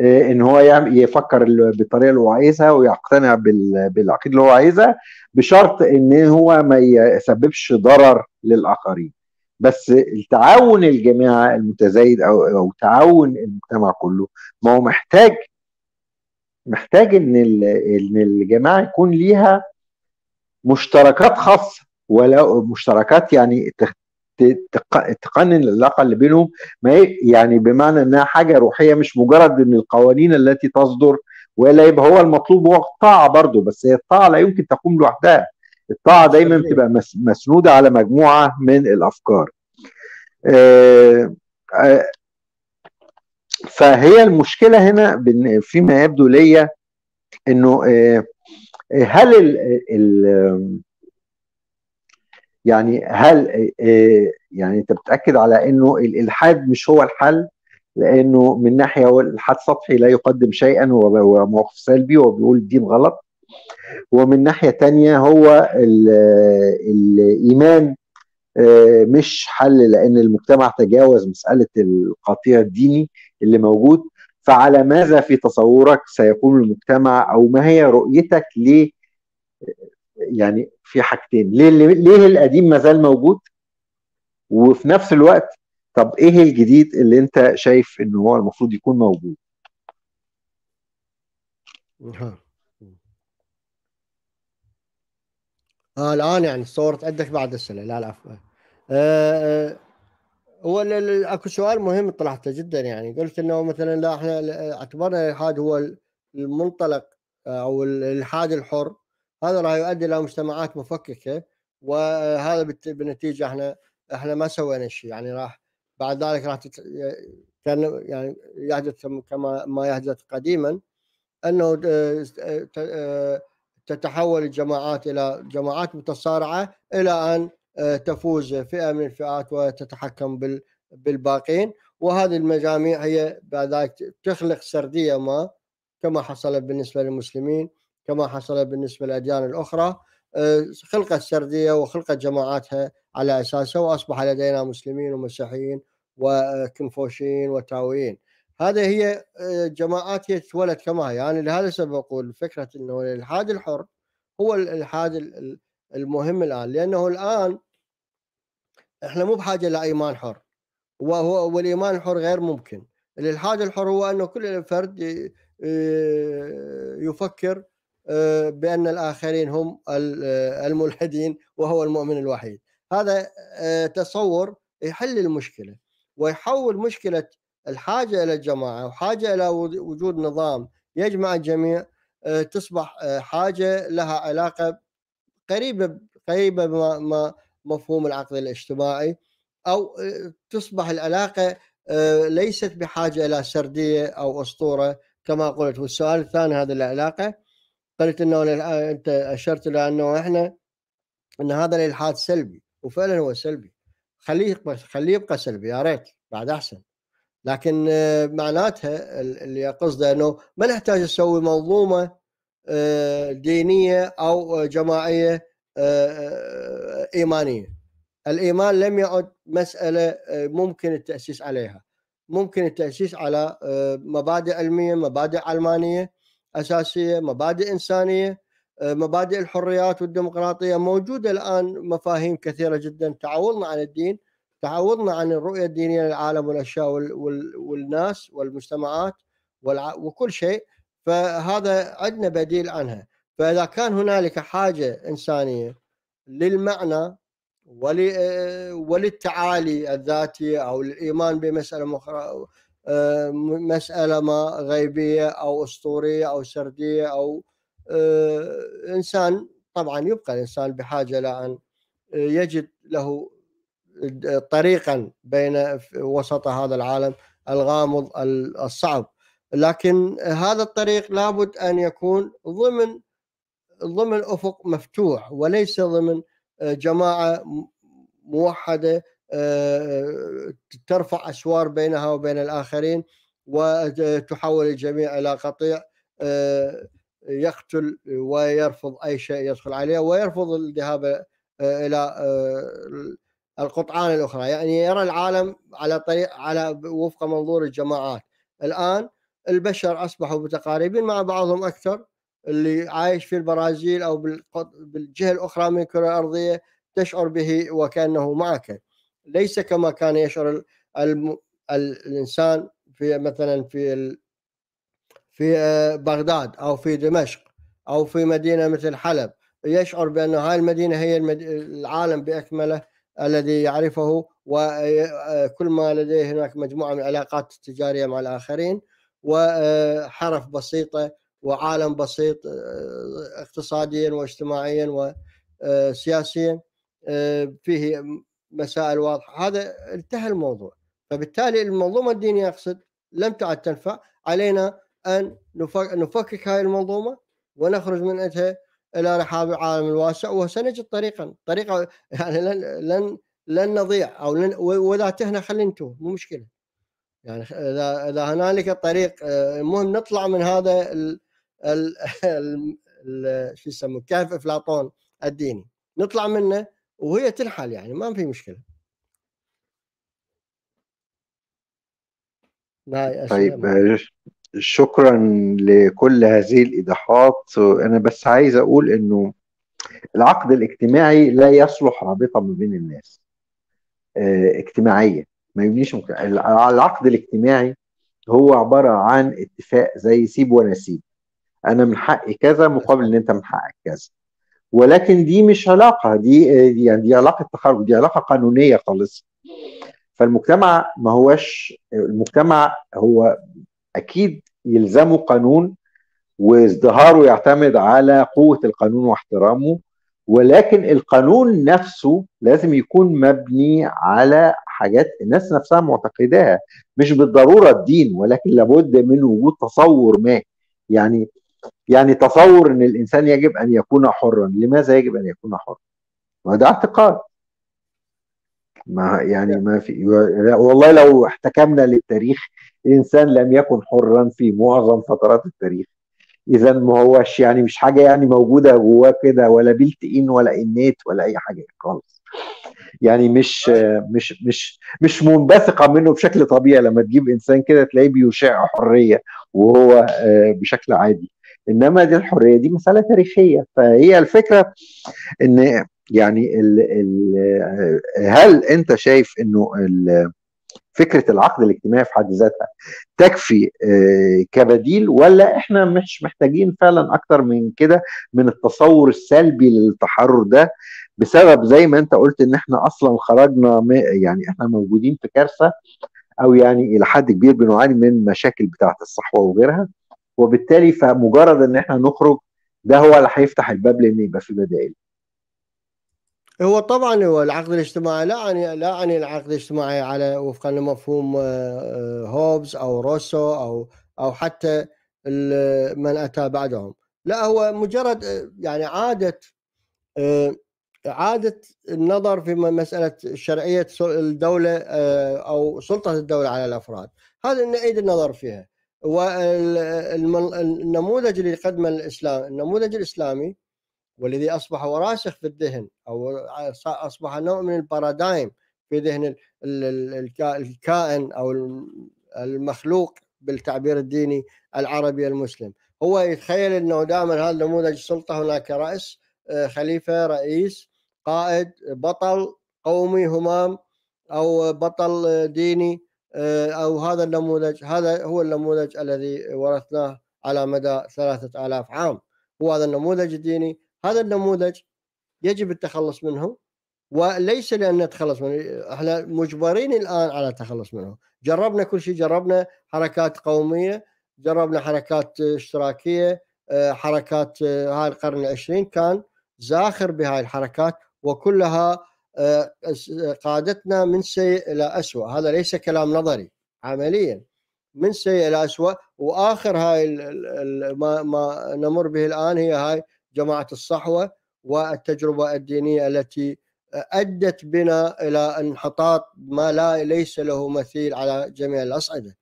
آه، ان هو يفكر بالطريقه اللي هو عايزها ويقتنع بالعقيده اللي هو عايزها بشرط ان هو ما يسببش ضرر للاخرين بس التعاون الجماعه المتزايد او او تعاون المجتمع كله ما هو محتاج محتاج ان ان الجماعه يكون ليها مشتركات خاصه ولا مشتركات يعني تقنن العلاقه اللي بينهم ما يعني بمعنى انها حاجه روحيه مش مجرد ان القوانين التي تصدر ولا يبقى هو المطلوب هو الطاعه برضه بس هي الطاعه لا يمكن تقوم لوحدها الطاعه دايما بتبقى مسنوده على مجموعه من الافكار آه، آه، فهي المشكله هنا فيما يبدو ليا انه آه، آه، هل الـ الـ آه، يعني هل يعني انت بتاكد على انه الالحاد مش هو الحل لانه من ناحيه هو الالحاد سطحي لا يقدم شيئا وموقف سلبي وبيقول الدين غلط ومن ناحيه تانية هو الايمان مش حل لان المجتمع تجاوز مساله القطيع الديني اللي موجود فعلى ماذا في تصورك سيقوم المجتمع او ما هي رؤيتك ليه يعني في حاجتين ليه ليه القديم ما زال موجود وفي نفس الوقت طب ايه الجديد اللي انت شايف ان هو المفروض يكون موجود آه الان يعني صورت عندك بعد السنه لا لا آه آه هو اكو سؤال مهم طرحته جدا يعني قلت انه مثلا لا احنا اعتبرنا الالحاد هو المنطلق آه، او الالحاد الحر هذا راح يؤدي الى مجتمعات مفككه وهذا بالنتيجه احنا احنا ما سوينا شيء يعني راح بعد ذلك راح تت... كان يعني يحدث كما ما يحدث قديما انه آه، آه، تتحول الجماعات الى جماعات متصارعه الى ان آه، تفوز فئه من الفئات وتتحكم بال بالباقين وهذه المجاميع هي بعد ذلك تخلق سرديه ما كما حصل بالنسبه للمسلمين كما حصل بالنسبه للاديان الاخرى آه، خلقت سرديه وخلقت جماعاتها على اساسها واصبح لدينا مسلمين ومسيحيين وكنفوشيين وتاويين هذه هي آه، جماعات هي تولد كما هي يعني لهذا السبب اقول فكره انه الالحاد الحر هو الالحاد المهم الان لانه الان احنا مو بحاجه لايمان حر وهو والايمان الحر غير ممكن الالحاد الحر هو انه كل فرد آه، يفكر آه، بان الاخرين هم آه، الملحدين وهو المؤمن الوحيد هذا تصور يحل المشكله ويحول مشكله الحاجه الى الجماعه وحاجه الى وجود نظام يجمع الجميع تصبح حاجه لها علاقه قريبه قريبه ما مفهوم العقد الاجتماعي او آه، تصبح العلاقه آه، ليست بحاجه الى سرديه او اسطوره كما قلت والسؤال الثاني هذه العلاقه قلت انه انت اشرت الى انه احنا ان هذا الالحاد سلبي وفعلا هو سلبي خليه خليه يبقى سلبي يا ريت بعد احسن لكن آه، معناتها اللي قصده انه ما نحتاج نسوي منظومه آه، دينيه او جماعيه آه، آه، ايمانيه الايمان لم يعد مساله ممكن التاسيس عليها ممكن التاسيس على مبادئ علميه مبادئ علمانيه اساسيه مبادئ انسانيه مبادئ الحريات والديمقراطيه موجوده الان مفاهيم كثيره جدا تعوضنا عن الدين تعوضنا عن الرؤيه الدينيه للعالم والاشياء والناس والمجتمعات وكل شيء فهذا عندنا بديل عنها فاذا كان هنالك حاجه انسانيه للمعنى آه، وللتعالي الذاتيه او الايمان بمساله مخرى آه، مساله ما غيبيه او اسطوريه او سرديه او آه، انسان طبعا يبقى الانسان بحاجه لان يجد له طريقا بين وسط هذا العالم الغامض الصعب لكن هذا الطريق لابد ان يكون ضمن ضمن افق مفتوح وليس ضمن آه، جماعه موحده آه، ترفع اسوار بينها وبين الاخرين وتحول الجميع الى قطيع آه، يقتل ويرفض اي شيء يدخل عليه ويرفض الذهاب الى القطعان الاخرى يعني يرى العالم على طريق على وفق منظور الجماعات الان البشر اصبحوا متقاربين مع بعضهم اكثر اللي عايش في البرازيل او بالجهه الاخرى من الكره الارضيه تشعر به وكانه معك ليس كما كان يشعر الـ الانسان في مثلا في في آه، بغداد او في دمشق او في مدينه مثل حلب يشعر بان هاي المدينه هي العالم باكمله الذي يعرفه وكل آه، ما لديه هناك مجموعه من العلاقات التجاريه مع الاخرين وحرف بسيطه وعالم بسيط اقتصاديا واجتماعيا وسياسيا فيه مسائل واضحه هذا انتهى الموضوع فبالتالي المنظومه الدينيه اقصد لم تعد تنفع علينا ان نفكك هذه المنظومه ونخرج من انتها الى رحاب العالم الواسع وسنجد طريقا طريقه يعني لن لن لن نضيع او لن واذا تهنا خلينا مو مشكله يعني اذا اذا هنالك طريق المهم آه، نطلع من هذا ال ال ال شو يسموه كهف افلاطون الديني نطلع منه وهي تنحل يعني ما في مشكله طيب آه، شكرا لكل هذه الايضاحات انا بس عايز اقول انه العقد الاجتماعي لا يصلح رابطه ما بين الناس آه، اجتماعيه ما يبنيش العقد الاجتماعي هو عباره عن اتفاق زي سيب وانا سيب انا من حقي كذا مقابل ان انت من حقك كذا ولكن دي مش علاقه دي دي, يعني دي علاقه تخرج دي علاقه قانونيه خالص فالمجتمع ما هوش المجتمع هو اكيد يلزمه قانون وازدهاره يعتمد على قوه القانون واحترامه ولكن القانون نفسه لازم يكون مبني على حاجات الناس نفسها معتقداها مش بالضروره الدين ولكن لابد من وجود تصور ما يعني يعني تصور ان الانسان يجب ان يكون حرا لماذا يجب ان يكون حرا وده اعتقاد ما يعني ما في والله لو احتكمنا للتاريخ الانسان لم يكن حرا في معظم فترات التاريخ اذا ما هوش يعني مش حاجه يعني موجوده جواه كده ولا بيلت ان ولا انيت ولا اي حاجه خالص يعني مش مش مش مش منبثقه منه بشكل طبيعي لما تجيب انسان كده تلاقيه بيشع حريه وهو آه، بشكل عادي انما دي الحريه دي مساله تاريخيه فهي الفكره ان يعني الـ الـ هل انت شايف انه فكره العقد الاجتماعي في حد ذاتها تكفي آه، كبديل ولا احنا مش محتاجين فعلا اكتر من كده من التصور السلبي للتحرر ده بسبب زي ما انت قلت ان احنا اصلا خرجنا يعني احنا موجودين في كارثه او يعني الى حد كبير بنعاني من مشاكل بتاعه الصحوه وغيرها وبالتالي فمجرد ان احنا نخرج ده هو اللي هيفتح الباب لان يبقى في بدائل هو طبعا هو العقد الاجتماعي لا يعني لا يعني العقد الاجتماعي على وفقا لمفهوم آه، آه، هوبز او روسو او او حتى من اتى بعدهم لا هو مجرد آه، يعني عاده اعاده النظر في مساله شرعيه الدوله او سلطه الدوله على الافراد هذا نعيد النظر فيها والنموذج اللي قدمه الاسلام النموذج الاسلامي والذي اصبح وراسخ في الذهن او اصبح نوع من البارادايم في ذهن الكائن او المخلوق بالتعبير الديني العربي المسلم هو يتخيل انه دائما هذا نموذج السلطه هناك راس آه، خليفه رئيس قائد بطل قومي همام او بطل ديني آه، او هذا النموذج هذا هو النموذج الذي ورثناه على مدى ثلاثة آلاف عام هو هذا النموذج الديني هذا النموذج يجب التخلص منه وليس لان نتخلص منه احنا مجبرين الان على التخلص منه جربنا كل شيء جربنا حركات قوميه جربنا حركات اشتراكيه آه، حركات آه، هاي القرن العشرين كان زاخر بهاي الحركات وكلها آه، قادتنا من سيء الى اسوء هذا ليس كلام نظري عمليا من سيء الى اسوء واخر هاي ما, ما نمر به الان هي هاي جماعة الصحوة والتجربة الدينية التي أدت بنا إلى انحطاط ما لا ليس له مثيل على جميع الأصعدة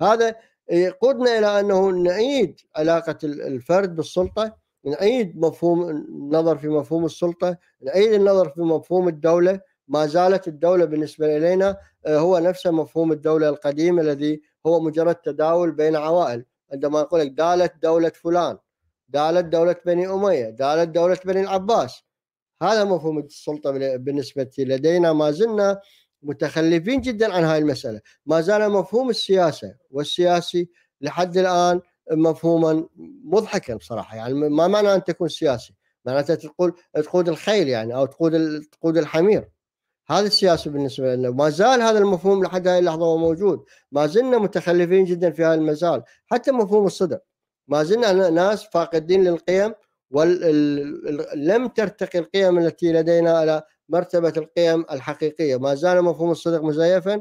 هذا يقودنا إلى أنه نعيد علاقة الفرد بالسلطة نعيد مفهوم النظر في مفهوم السلطة نعيد النظر في مفهوم الدولة ما زالت الدولة بالنسبة إلينا آه، هو نفس مفهوم الدولة القديم الذي هو مجرد تداول بين عوائل عندما يقول لك دالت دولة فلان دالت دولة بني أمية دالت دولة بني العباس هذا مفهوم السلطة بالنسبة لدينا ما زلنا متخلفين جدا عن هاي المسألة ما زال مفهوم السياسة والسياسي لحد الآن مفهوما مضحكا بصراحة يعني ما معنى أن تكون سياسي معناته تقول تقود الخيل يعني أو تقود تقود الحمير هذا السياسة بالنسبة لنا ما زال هذا المفهوم لحد هاي اللحظة هو موجود ما زلنا متخلفين جدا في هذا المجال حتى مفهوم الصدق ما زلنا ناس فاقدين للقيم ولم ترتقي القيم التي لدينا على مرتبة القيم الحقيقية ما زال مفهوم الصدق مزيفا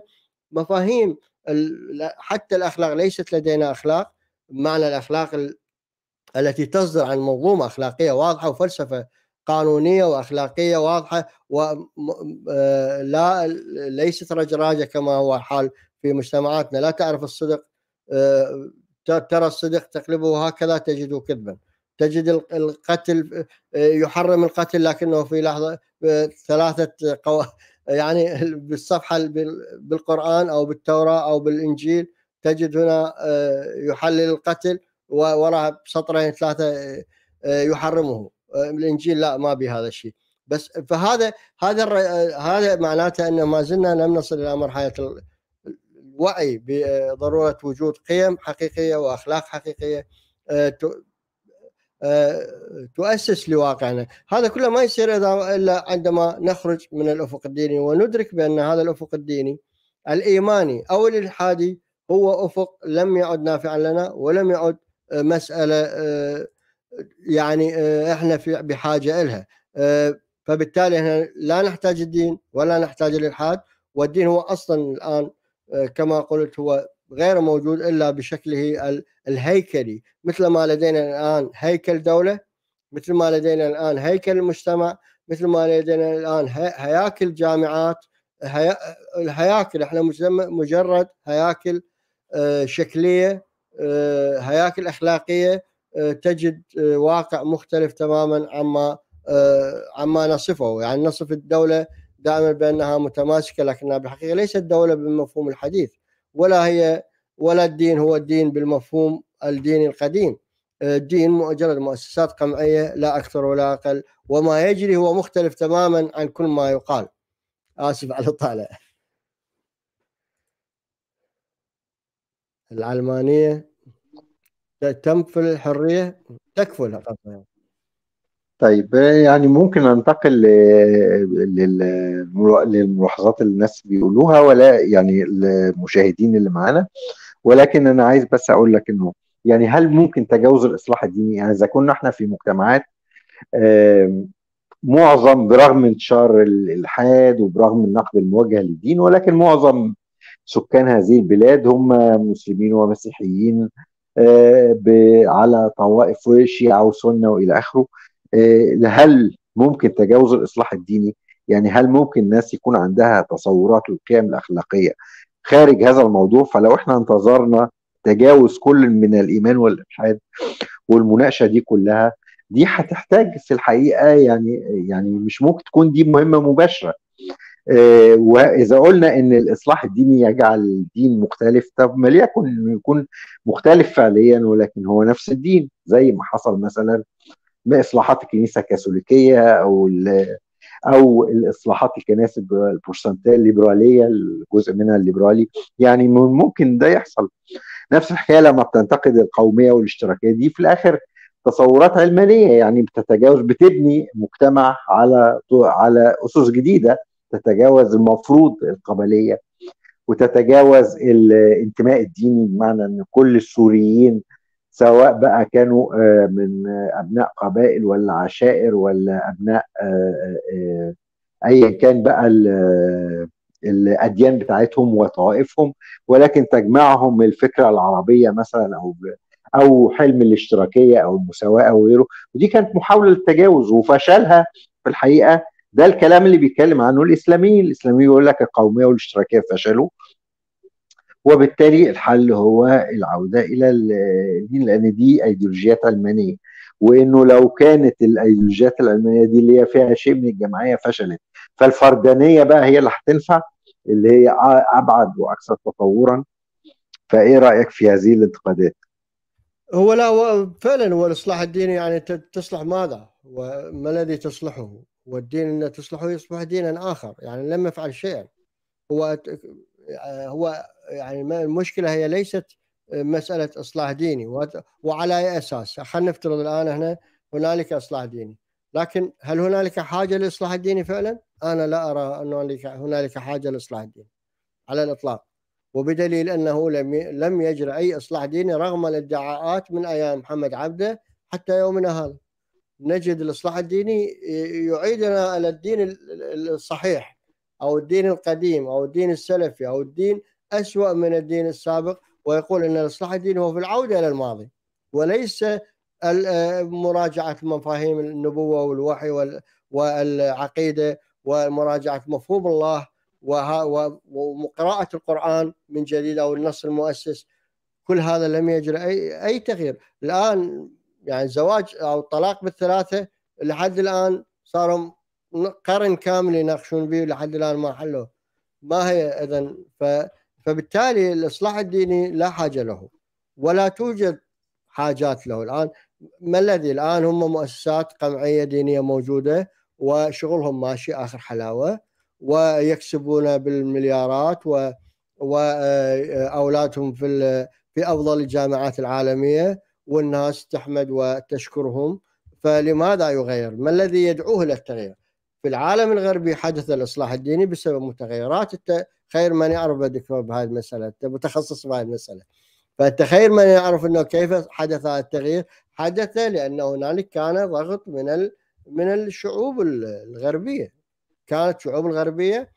مفاهيم حتى الأخلاق ليست لدينا أخلاق معنى الأخلاق التي تصدر عن منظومة أخلاقية واضحة وفلسفة قانونية وأخلاقية واضحة ولا آه، ليست رجراجة كما هو الحال في مجتمعاتنا لا تعرف الصدق آه، ترى الصدق تقلبه هكذا تجده كذبا تجد القتل يحرم القتل لكنه في لحظه ثلاثه قو... يعني بالصفحه بالقران او بالتوراه او بالانجيل تجد هنا يحلل القتل وراء سطرين ثلاثه يحرمه الانجيل لا ما به هذا الشيء بس فهذا هذا هذا معناته انه ما زلنا لم نصل الى مرحله الوعي بضروره وجود قيم حقيقيه واخلاق حقيقيه آه، آه، تؤسس لواقعنا هذا كله ما يصير الا عندما نخرج من الافق الديني وندرك بان هذا الافق الديني الايماني او الالحادي هو افق لم يعد نافعا لنا ولم يعد آه، مساله يعني احنا في بحاجه الها فبالتالي احنا لا نحتاج الدين ولا نحتاج الالحاد والدين هو اصلا الان آه، كما قلت هو غير موجود الا بشكله الهيكلي مثل ما لدينا الان هيكل دوله مثل ما لدينا الان هيكل مجتمع مثل ما لدينا الان هياكل جامعات الهياكل احنا مجرد هياكل آه، شكليه آه، هياكل اخلاقيه تجد واقع مختلف تماما عما عما نصفه يعني نصف الدوله دائما بانها متماسكه لكنها بالحقيقه ليست دوله بالمفهوم الحديث ولا هي ولا الدين هو الدين بالمفهوم الديني القديم آه، الدين مجرد مؤسسات قمعيه لا اكثر ولا اقل وما يجري هو مختلف تماما عن كل ما يقال اسف على الطالع العلمانيه تنفل الحريه تكفل قبل. طيب يعني ممكن انتقل للملاحظات اللي الناس بيقولوها ولا يعني المشاهدين اللي معانا ولكن انا عايز بس اقول لك انه يعني هل ممكن تجاوز الاصلاح الديني يعني اذا كنا احنا في مجتمعات معظم برغم انتشار الالحاد وبرغم النقد الموجه للدين ولكن معظم سكان هذه البلاد هم مسلمين ومسيحيين آه، على طوائف شيعه وسنه والى اخره آه، هل ممكن تجاوز الاصلاح الديني؟ يعني هل ممكن الناس يكون عندها تصورات والقيم الاخلاقيه خارج هذا الموضوع فلو احنا انتظرنا تجاوز كل من الايمان والالحاد والمناقشه دي كلها دي هتحتاج في الحقيقه يعني يعني مش ممكن تكون دي مهمه مباشره آه، واذا قلنا ان الاصلاح الديني يجعل الدين مختلف طب ما ليكن يكون مختلف فعليا ولكن هو نفس الدين زي ما حصل مثلا باصلاحات الكنيسه الكاثوليكيه او او الاصلاحات الكنائس البروتستانتيه الليبراليه الجزء منها الليبرالي يعني ممكن ده يحصل نفس الحكايه لما بتنتقد القوميه والاشتراكيه دي في الاخر تصورات علمانيه يعني بتتجاوز بتبني مجتمع على على اسس جديده تتجاوز المفروض القبليه وتتجاوز الانتماء الديني بمعنى ان كل السوريين سواء بقى كانوا آه، من آه، ابناء قبائل ولا عشائر ولا ابناء آه، ايا كان بقى الاديان بتاعتهم وطوائفهم ولكن تجمعهم الفكره العربيه مثلا او او حلم الاشتراكيه او المساواه او غيره ودي كانت محاوله للتجاوز وفشلها في الحقيقه ده الكلام اللي بيتكلم عنه الاسلاميين الاسلاميين يقول لك القوميه والاشتراكيه فشلوا وبالتالي الحل هو العوده الى الدين لان دي ايديولوجيات علمانيه وانه لو كانت الايديولوجيات العلمانيه دي اللي هي فيها شيء من الجماعيه فشلت فالفردانيه بقى هي اللي هتنفع اللي هي ابعد واكثر تطورا فايه رايك في هذه الانتقادات؟ هو لا هو فعلا هو الاصلاح الديني يعني تصلح ماذا؟ وما الذي تصلحه؟ والدين ان تصلحه يصبح دينا اخر يعني لم يفعل شيئا هو هو يعني المشكله هي ليست مساله اصلاح ديني وعلى اي اساس؟ خلينا نفترض الان هنا هنالك اصلاح ديني لكن هل هنالك حاجه للاصلاح الديني فعلا؟ انا لا ارى ان هنالك حاجه للاصلاح الديني على الاطلاق وبدليل انه لم لم يجرى اي اصلاح ديني رغم الادعاءات من ايام محمد عبده حتى يومنا هذا نجد الاصلاح الديني يعيدنا الى الدين الصحيح او الدين القديم او الدين السلفي او الدين أسوأ من الدين السابق ويقول أن الإصلاح الديني هو في العودة إلى الماضي وليس مراجعة مفاهيم النبوة والوحي والعقيدة ومراجعة مفهوم الله وقراءة القرآن من جديد أو النص المؤسس كل هذا لم يجري أي, أي تغيير الآن يعني الزواج أو الطلاق بالثلاثة لحد الآن صاروا قرن كامل يناقشون به لحد الآن ما حلوه ما هي إذا ف فبالتالي الاصلاح الديني لا حاجه له ولا توجد حاجات له الان ما الذي الان هم مؤسسات قمعيه دينيه موجوده وشغلهم ماشي اخر حلاوه ويكسبون بالمليارات و واولادهم آه، في في افضل الجامعات العالميه والناس تحمد وتشكرهم فلماذا يغير؟ ما الذي يدعوه للتغيير؟ في العالم الغربي حدث الاصلاح الديني بسبب متغيرات خير من يعرف دكتور بهذه المساله متخصص بهذه المساله فتخيل من يعرف انه كيف حدث هذا التغيير حدث لان هنالك كان ضغط من ال... من الشعوب الغربيه كانت الشعوب الغربيه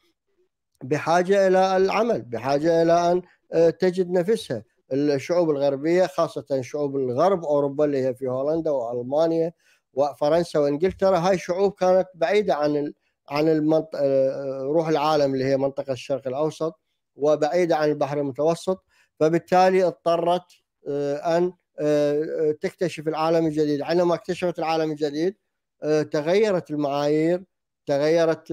بحاجه الى العمل بحاجه الى ان آه، تجد نفسها الشعوب الغربيه خاصه شعوب الغرب اوروبا اللي هي في هولندا والمانيا وفرنسا وانجلترا هاي شعوب كانت بعيده عن عن المنطقة آه، آه، روح العالم اللي هي منطقة الشرق الأوسط وبعيدة عن البحر المتوسط فبالتالي اضطرت آه، أن تكتشف العالم الجديد عندما اكتشفت العالم الجديد تغيرت المعايير تغيرت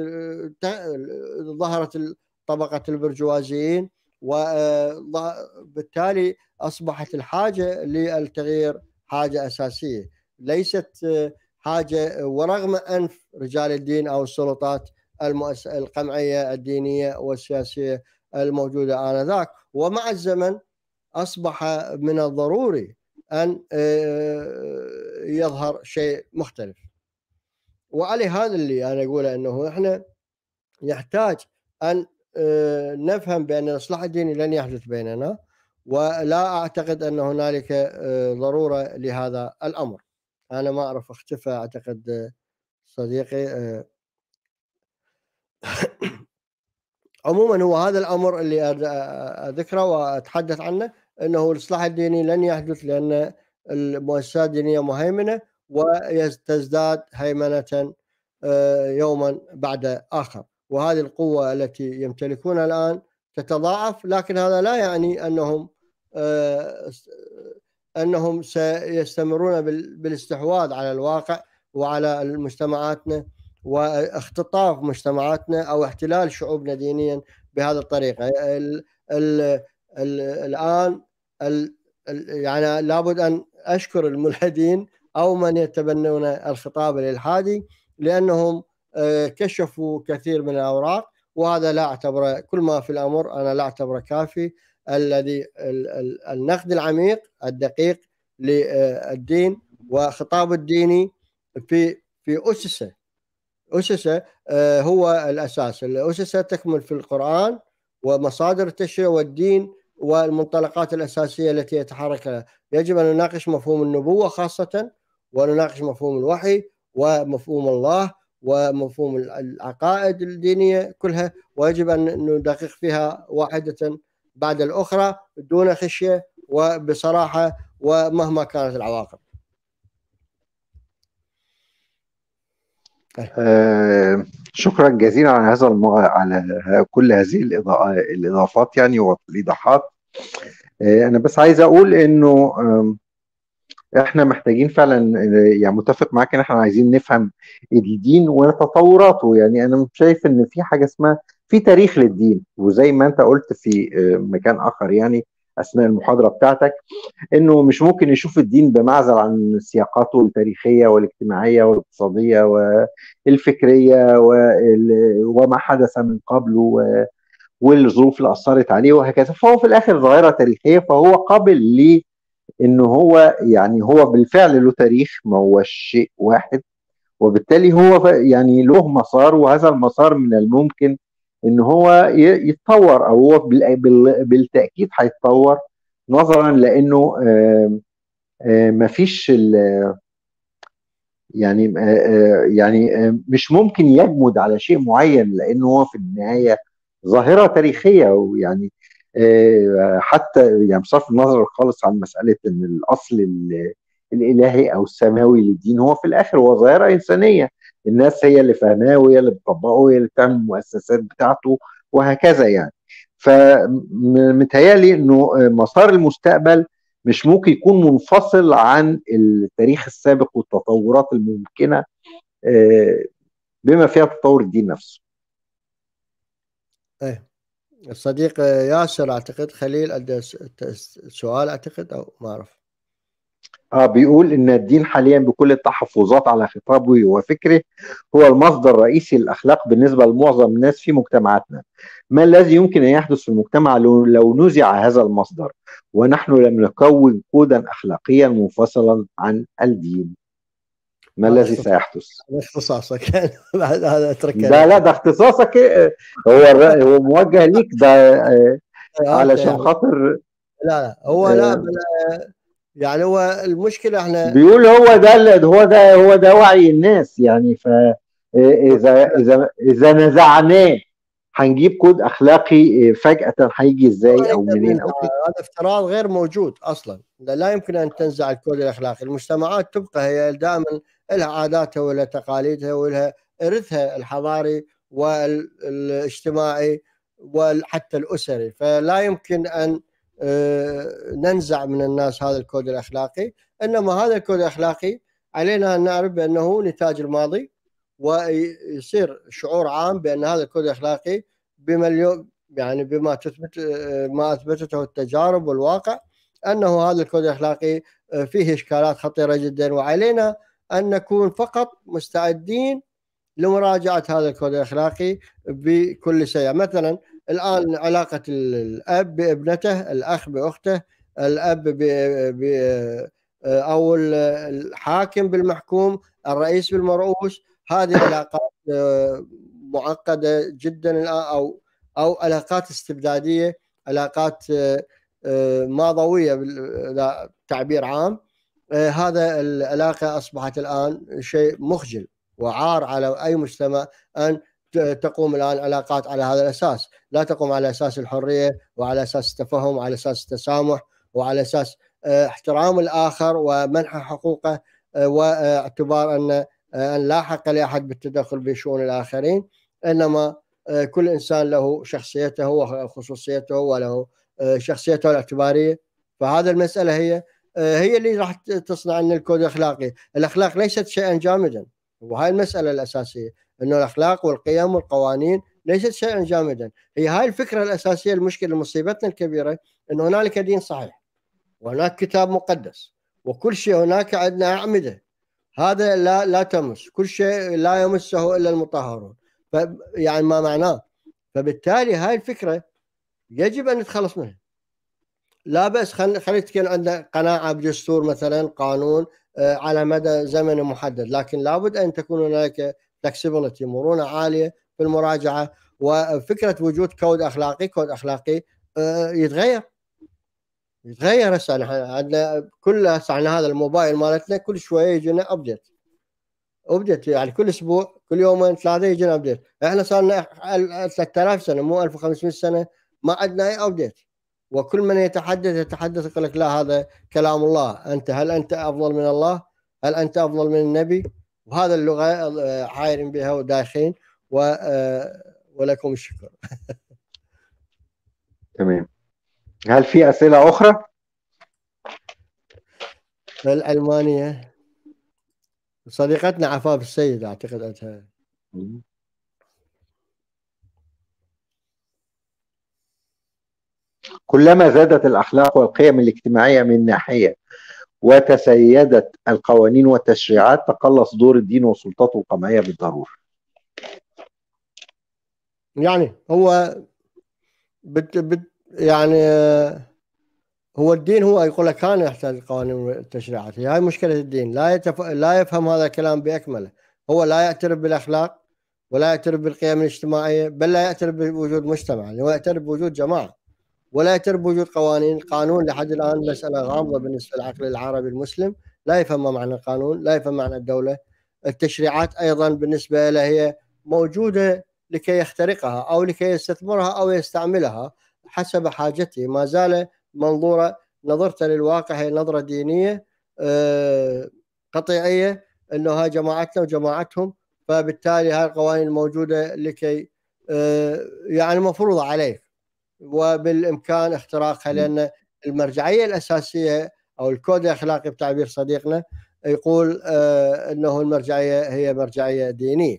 ظهرت طبقة البرجوازيين وبالتالي أصبحت الحاجة للتغيير حاجة أساسية ليست حاجه ورغم انف رجال الدين او السلطات المؤس... القمعيه الدينيه والسياسيه الموجوده انذاك ومع الزمن اصبح من الضروري ان آه، يظهر شيء مختلف وعلى هذا اللي انا اقوله انه احنا يحتاج ان آه، نفهم بان الاصلاح الديني لن يحدث بيننا ولا اعتقد ان هنالك آه، ضروره لهذا الامر انا ما اعرف اختفى اعتقد صديقي آه، عموما هو هذا الامر اللي اذكره واتحدث عنه انه الاصلاح الديني لن يحدث لان المؤسسات الدينيه مهيمنه وتزداد هيمنه آه، يوما بعد اخر وهذه القوه التي يمتلكونها الان تتضاعف لكن هذا لا يعني انهم آه، انهم سيستمرون بالاستحواذ على الواقع وعلى مجتمعاتنا واختطاف مجتمعاتنا او احتلال شعوبنا دينيا بهذه الطريقه الـ الـ الـ الان الـ يعني لابد ان اشكر الملحدين او من يتبنون الخطاب الالحادي لانهم آه، كشفوا كثير من الاوراق وهذا لا اعتبره كل ما في الامر انا لا اعتبره كافي الذي النقد العميق الدقيق للدين وخطاب الديني في في اسسه اسسه آه، هو الاساس الاسسه تكمن في القران ومصادر التشريع والدين والمنطلقات الاساسيه التي يتحرك لها يجب ان نناقش مفهوم النبوه خاصه ونناقش مفهوم الوحي ومفهوم الله ومفهوم العقائد الدينيه كلها ويجب ان ندقق فيها واحده بعد الأخرى دون خشية وبصراحة ومهما كانت العواقب آه شكرا جزيلا على هذا المو... على كل هذه الإضاء... الاضافات يعني والايضاحات آه انا بس عايز اقول انه آه احنا محتاجين فعلا آه، يعني متفق معاك ان احنا عايزين نفهم الدين وتطوراته يعني انا شايف ان في حاجه اسمها في تاريخ للدين وزي ما انت قلت في آه، مكان اخر يعني اثناء المحاضره بتاعتك انه مش ممكن يشوف الدين بمعزل عن سياقاته التاريخيه والاجتماعيه والاقتصاديه والفكريه وما حدث من قبله والظروف اللي اثرت عليه وهكذا فهو في الاخر ظاهره تاريخيه فهو قابل ل انه هو يعني هو بالفعل له تاريخ ما هو شيء واحد وبالتالي هو يعني له مسار وهذا المسار من الممكن ان هو يتطور او هو بالتاكيد هيتطور نظرا لانه مفيش يعني يعني مش ممكن يجمد على شيء معين لانه هو في النهايه ظاهره تاريخيه ويعني حتى يعني بصرف النظر خالص عن مساله ان الاصل الالهي او السماوي للدين هو في الاخر هو ظاهره انسانيه الناس هي اللي فاهماه وهي اللي بتطبقه وهي اللي بتعمل المؤسسات بتاعته وهكذا يعني فمتهيألي انه مسار المستقبل مش ممكن يكون منفصل عن التاريخ السابق والتطورات الممكنه آه، بما فيها تطور الدين نفسه. ايه طيب. الصديق ياسر اعتقد خليل عنده سؤال اعتقد او ما اعرف. اه بيقول ان الدين حاليا بكل التحفظات على خطابه وفكره هو المصدر الرئيسي للاخلاق بالنسبه لمعظم الناس في مجتمعاتنا. ما الذي يمكن ان يحدث في المجتمع لو, نزع هذا المصدر ونحن لم نكون كودا اخلاقيا منفصلا عن الدين؟ ما الذي سيحدث؟ اختصاصك هذا لا لا ده اختصاصك هو هو موجه ليك ده آه، آه، علشان خاطر لا لا هو لا آه. يعني هو المشكله احنا بيقول هو ده هو ده هو ده وعي الناس يعني ف اذا اذا اذا نزعناه هنجيب كود اخلاقي فجاه هيجي ازاي او منين او كده هذا افتراض غير موجود اصلا لا يمكن ان تنزع الكود الاخلاقي المجتمعات تبقى هي دائما لها عاداتها ولها تقاليدها ولها ارثها الحضاري والاجتماعي وحتى الاسري فلا يمكن ان آه، ننزع من الناس هذا الكود الاخلاقي انما هذا الكود الاخلاقي علينا ان نعرف بانه نتاج الماضي ويصير شعور عام بان هذا الكود الاخلاقي بمليون يعني بما تثبت آه، ما اثبتته التجارب والواقع انه هذا الكود الاخلاقي آه، فيه اشكالات خطيره جدا وعلينا ان نكون فقط مستعدين لمراجعه هذا الكود الاخلاقي بكل سيئه مثلا الان علاقه الاب بابنته الاخ باخته الاب ب... او الحاكم بالمحكوم الرئيس بالمرؤوس هذه علاقات آه، معقده جدا الان او او علاقات استبداديه علاقات آه، آه، ماضويه تعبير عام هذا العلاقه اصبحت الان شيء مخجل وعار على اي مجتمع ان تقوم الان علاقات على هذا الاساس، لا تقوم على اساس الحريه وعلى اساس التفهم وعلى اساس التسامح وعلى اساس آه، احترام الاخر ومنح حقوقه آه، واعتبار آه، ان ان لا حق لاحد بالتدخل بشؤون الاخرين، انما كل انسان له شخصيته وخصوصيته وله شخصيته الاعتباريه، فهذا المساله هي هي اللي راح تصنع لنا الكود الاخلاقي، الاخلاق ليست شيئا جامدا وهاي المساله الاساسيه، انه الاخلاق والقيم والقوانين ليست شيئا جامدا هي هاي الفكره الاساسيه المشكله مصيبتنا الكبيره انه هنالك دين صحيح وهناك كتاب مقدس وكل شيء هناك عندنا اعمده هذا لا لا تمس كل شيء لا يمسه الا المطهرون ف يعني ما معناه فبالتالي هاي الفكره يجب ان نتخلص منها لا بس خل خلي تكون عندنا قناعه بدستور مثلا قانون آه، على مدى زمن محدد لكن لابد ان تكون هناك فلكسبيتي مرونه عاليه في المراجعه وفكره وجود كود اخلاقي كود اخلاقي آه، يتغير يتغير هسه عندنا كل عندنا هذا الموبايل مالتنا كل شويه يجينا ابديت ابديت يعني كل اسبوع كل يومين ثلاثه يجينا ابديت احنا صار لنا 3000 سنه مو 1500 سنه ما عندنا اي ابديت وكل من يتحدث يتحدث يقول لك لا هذا كلام الله انت هل انت افضل من الله؟ هل انت افضل من النبي؟ وهذا اللغه آه، عايرين بها وداخلين و آه، ولكم الشكر تمام هل في اسئله اخرى الالمانيه صديقتنا عفاف السيد اعتقد اتها كلما زادت الاخلاق والقيم الاجتماعيه من ناحيه وتسيدت القوانين والتشريعات تقلص دور الدين وسلطته القمعية بالضرورة يعني هو بت بت يعني هو الدين هو يقول لك كان يحتاج القوانين والتشريعات هي هاي مشكله الدين لا يتف... لا يفهم هذا الكلام باكمله هو لا يعترف بالاخلاق ولا يعترف بالقيم الاجتماعيه بل لا يعترف بوجود مجتمع هو يعترف بوجود جماعه ولا يعترف بوجود قوانين القانون لحد الان مساله غامضه بالنسبه للعقل العربي المسلم لا يفهم معنى القانون لا يفهم معنى الدوله التشريعات ايضا بالنسبه له هي موجوده لكي يخترقها او لكي يستثمرها او يستعملها حسب حاجته ما زال منظوره نظرته للواقع هي نظره دينيه آه، قطيعيه انه ها جماعتنا وجماعتهم فبالتالي هاي القوانين الموجوده لكي آه، يعني مفروضه عليه وبالامكان اختراقها لان المرجعيه الاساسيه او الكود الاخلاقي بتعبير صديقنا يقول آه، انه المرجعيه هي مرجعيه دينيه.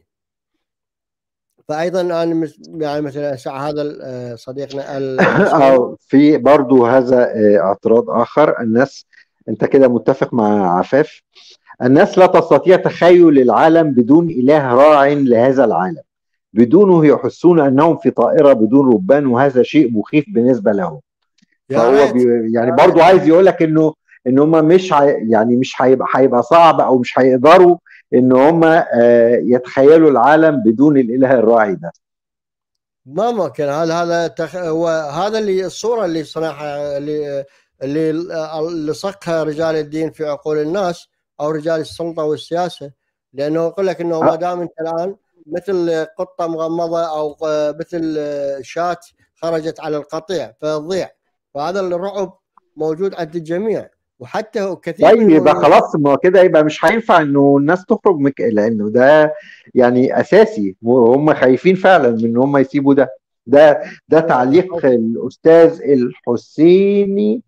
فايضا انا يعني مثلا هذا آه، صديقنا او في برضو هذا آه، اعتراض اخر الناس انت كده متفق مع عفاف الناس لا تستطيع تخيل العالم بدون اله راع لهذا العالم بدونه يحسون انهم في طائره بدون ربان وهذا شيء مخيف بالنسبه لهم فهو بي يعني برضه عايز يقول لك انه ان هم مش يعني مش هيبقى هيبقى صعب او مش هيقدروا ان هم آه، يتخيلوا العالم بدون الاله الراعي ده ما ممكن هذا هذا تخ... هو هذا اللي الصوره اللي صنعها اللي اللي لصقها رجال الدين في عقول الناس او رجال السلطه والسياسه لانه يقول لك انه آه. ما دام انت الان مثل قطه مغمضه او آه، مثل آه، شات خرجت على القطيع فتضيع فهذا الرعب موجود عند الجميع وحتى كثير طيب يبقى خلاص ما كده يبقى مش هينفع انه الناس تخرج مك... لانه ده يعني اساسي وهم خايفين فعلا من ان هم يسيبوا ده ده ده تعليق الاستاذ الحسيني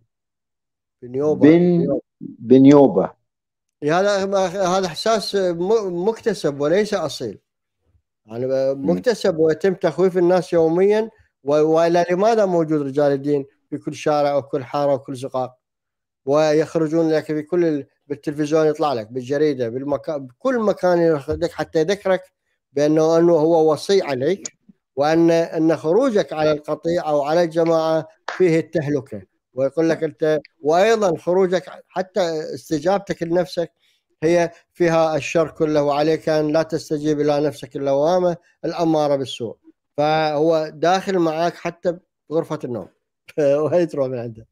بنيوبا بن بنيوبا هذا هذا احساس مكتسب وليس اصيل أنا يعني مكتسب ويتم تخويف الناس يوميا والى لماذا موجود رجال الدين في كل شارع وكل حاره وكل زقاق ويخرجون لك في كل بالتلفزيون يطلع لك بالجريده بالمكان بكل مكان يخرجك حتى يذكرك بانه انه هو وصي عليك وان ان خروجك على القطيع او على الجماعه فيه التهلكه ويقول لك انت وايضا خروجك حتى استجابتك لنفسك هي فيها الشر كله وعليك أن لا تستجيب إلى نفسك اللوامة الأمارة بالسوء فهو داخل معاك حتى بغرفة النوم وهي تروح من عنده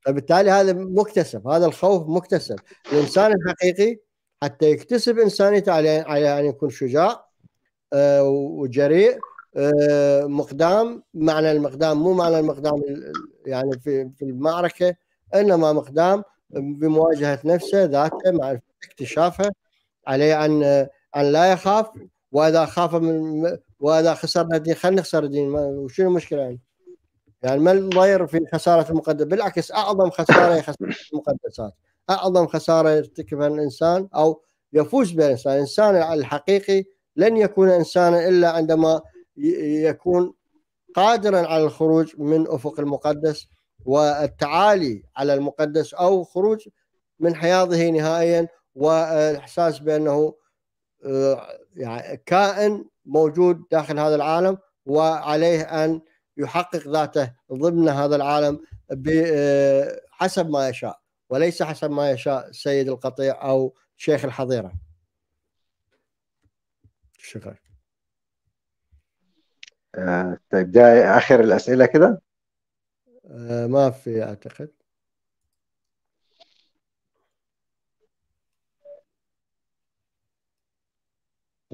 فبالتالي هذا مكتسب هذا الخوف مكتسب الإنسان الحقيقي حتى يكتسب إنسانيته عليه على أن يكون شجاع آه، وجريء آه، مقدام معنى المقدام مو معنى المقدام يعني في المعركة إنما مقدام بمواجهة نفسه ذاته مع اكتشافه عليه ان ان لا يخاف واذا خاف من واذا خسرنا الدين خلينا نخسر الدين وشنو المشكله يعني؟ يعني ما الضير في خساره المقدس بالعكس اعظم خساره خساره المقدسات اعظم خساره يرتكبها الانسان او يفوز بها الانسان، الانسان الحقيقي لن يكون انسانا الا عندما يكون قادرا على الخروج من افق المقدس والتعالي على المقدس او خروج من حياضه نهائيا والاحساس بانه آه، يعني كائن موجود داخل هذا العالم وعليه ان يحقق ذاته ضمن هذا العالم آه، حسب ما يشاء وليس حسب ما يشاء سيد القطيع او شيخ الحظيره. شكرا. آه، طيب جاي اخر الاسئله كده؟ ما في اعتقد.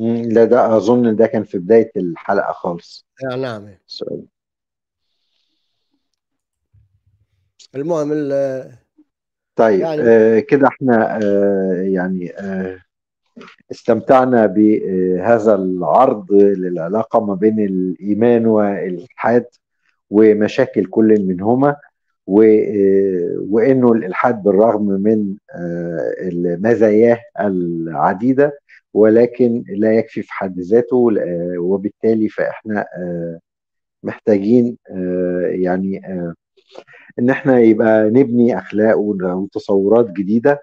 لا ده اظن ده كان في بدايه الحلقه خالص آه نعم سؤال المهم طيب يعني... آه كده احنا آه يعني آه استمتعنا بهذا العرض للعلاقه ما بين الايمان والالحاد ومشاكل كل منهما آه، وانه الالحاد بالرغم من آه، مزاياه العديده ولكن لا يكفي في حد ذاته وبالتالي فاحنا آه، محتاجين آه، يعني آه، ان احنا يبقى نبني اخلاق وتصورات جديده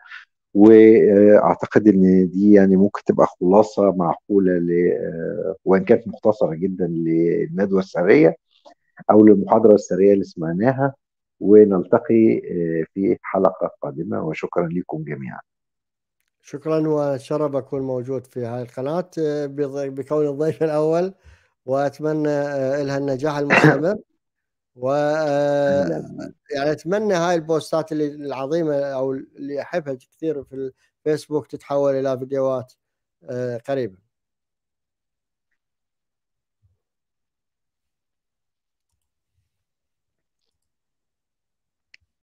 واعتقد ان دي يعني ممكن تبقى خلاصه معقوله ل وان كانت مختصره جدا للندوه السريه او للمحاضره السريه اللي سمعناها ونلتقي في حلقه قادمه وشكرا لكم جميعا شكرا وشرف اكون موجود في هاي القناه آه، بكون الضيف الاول واتمنى آه، لها النجاح المستمر و آه، يعني اتمنى هاي البوستات اللي العظيمه او اللي احبها كثير في الفيسبوك تتحول الى فيديوهات قريبه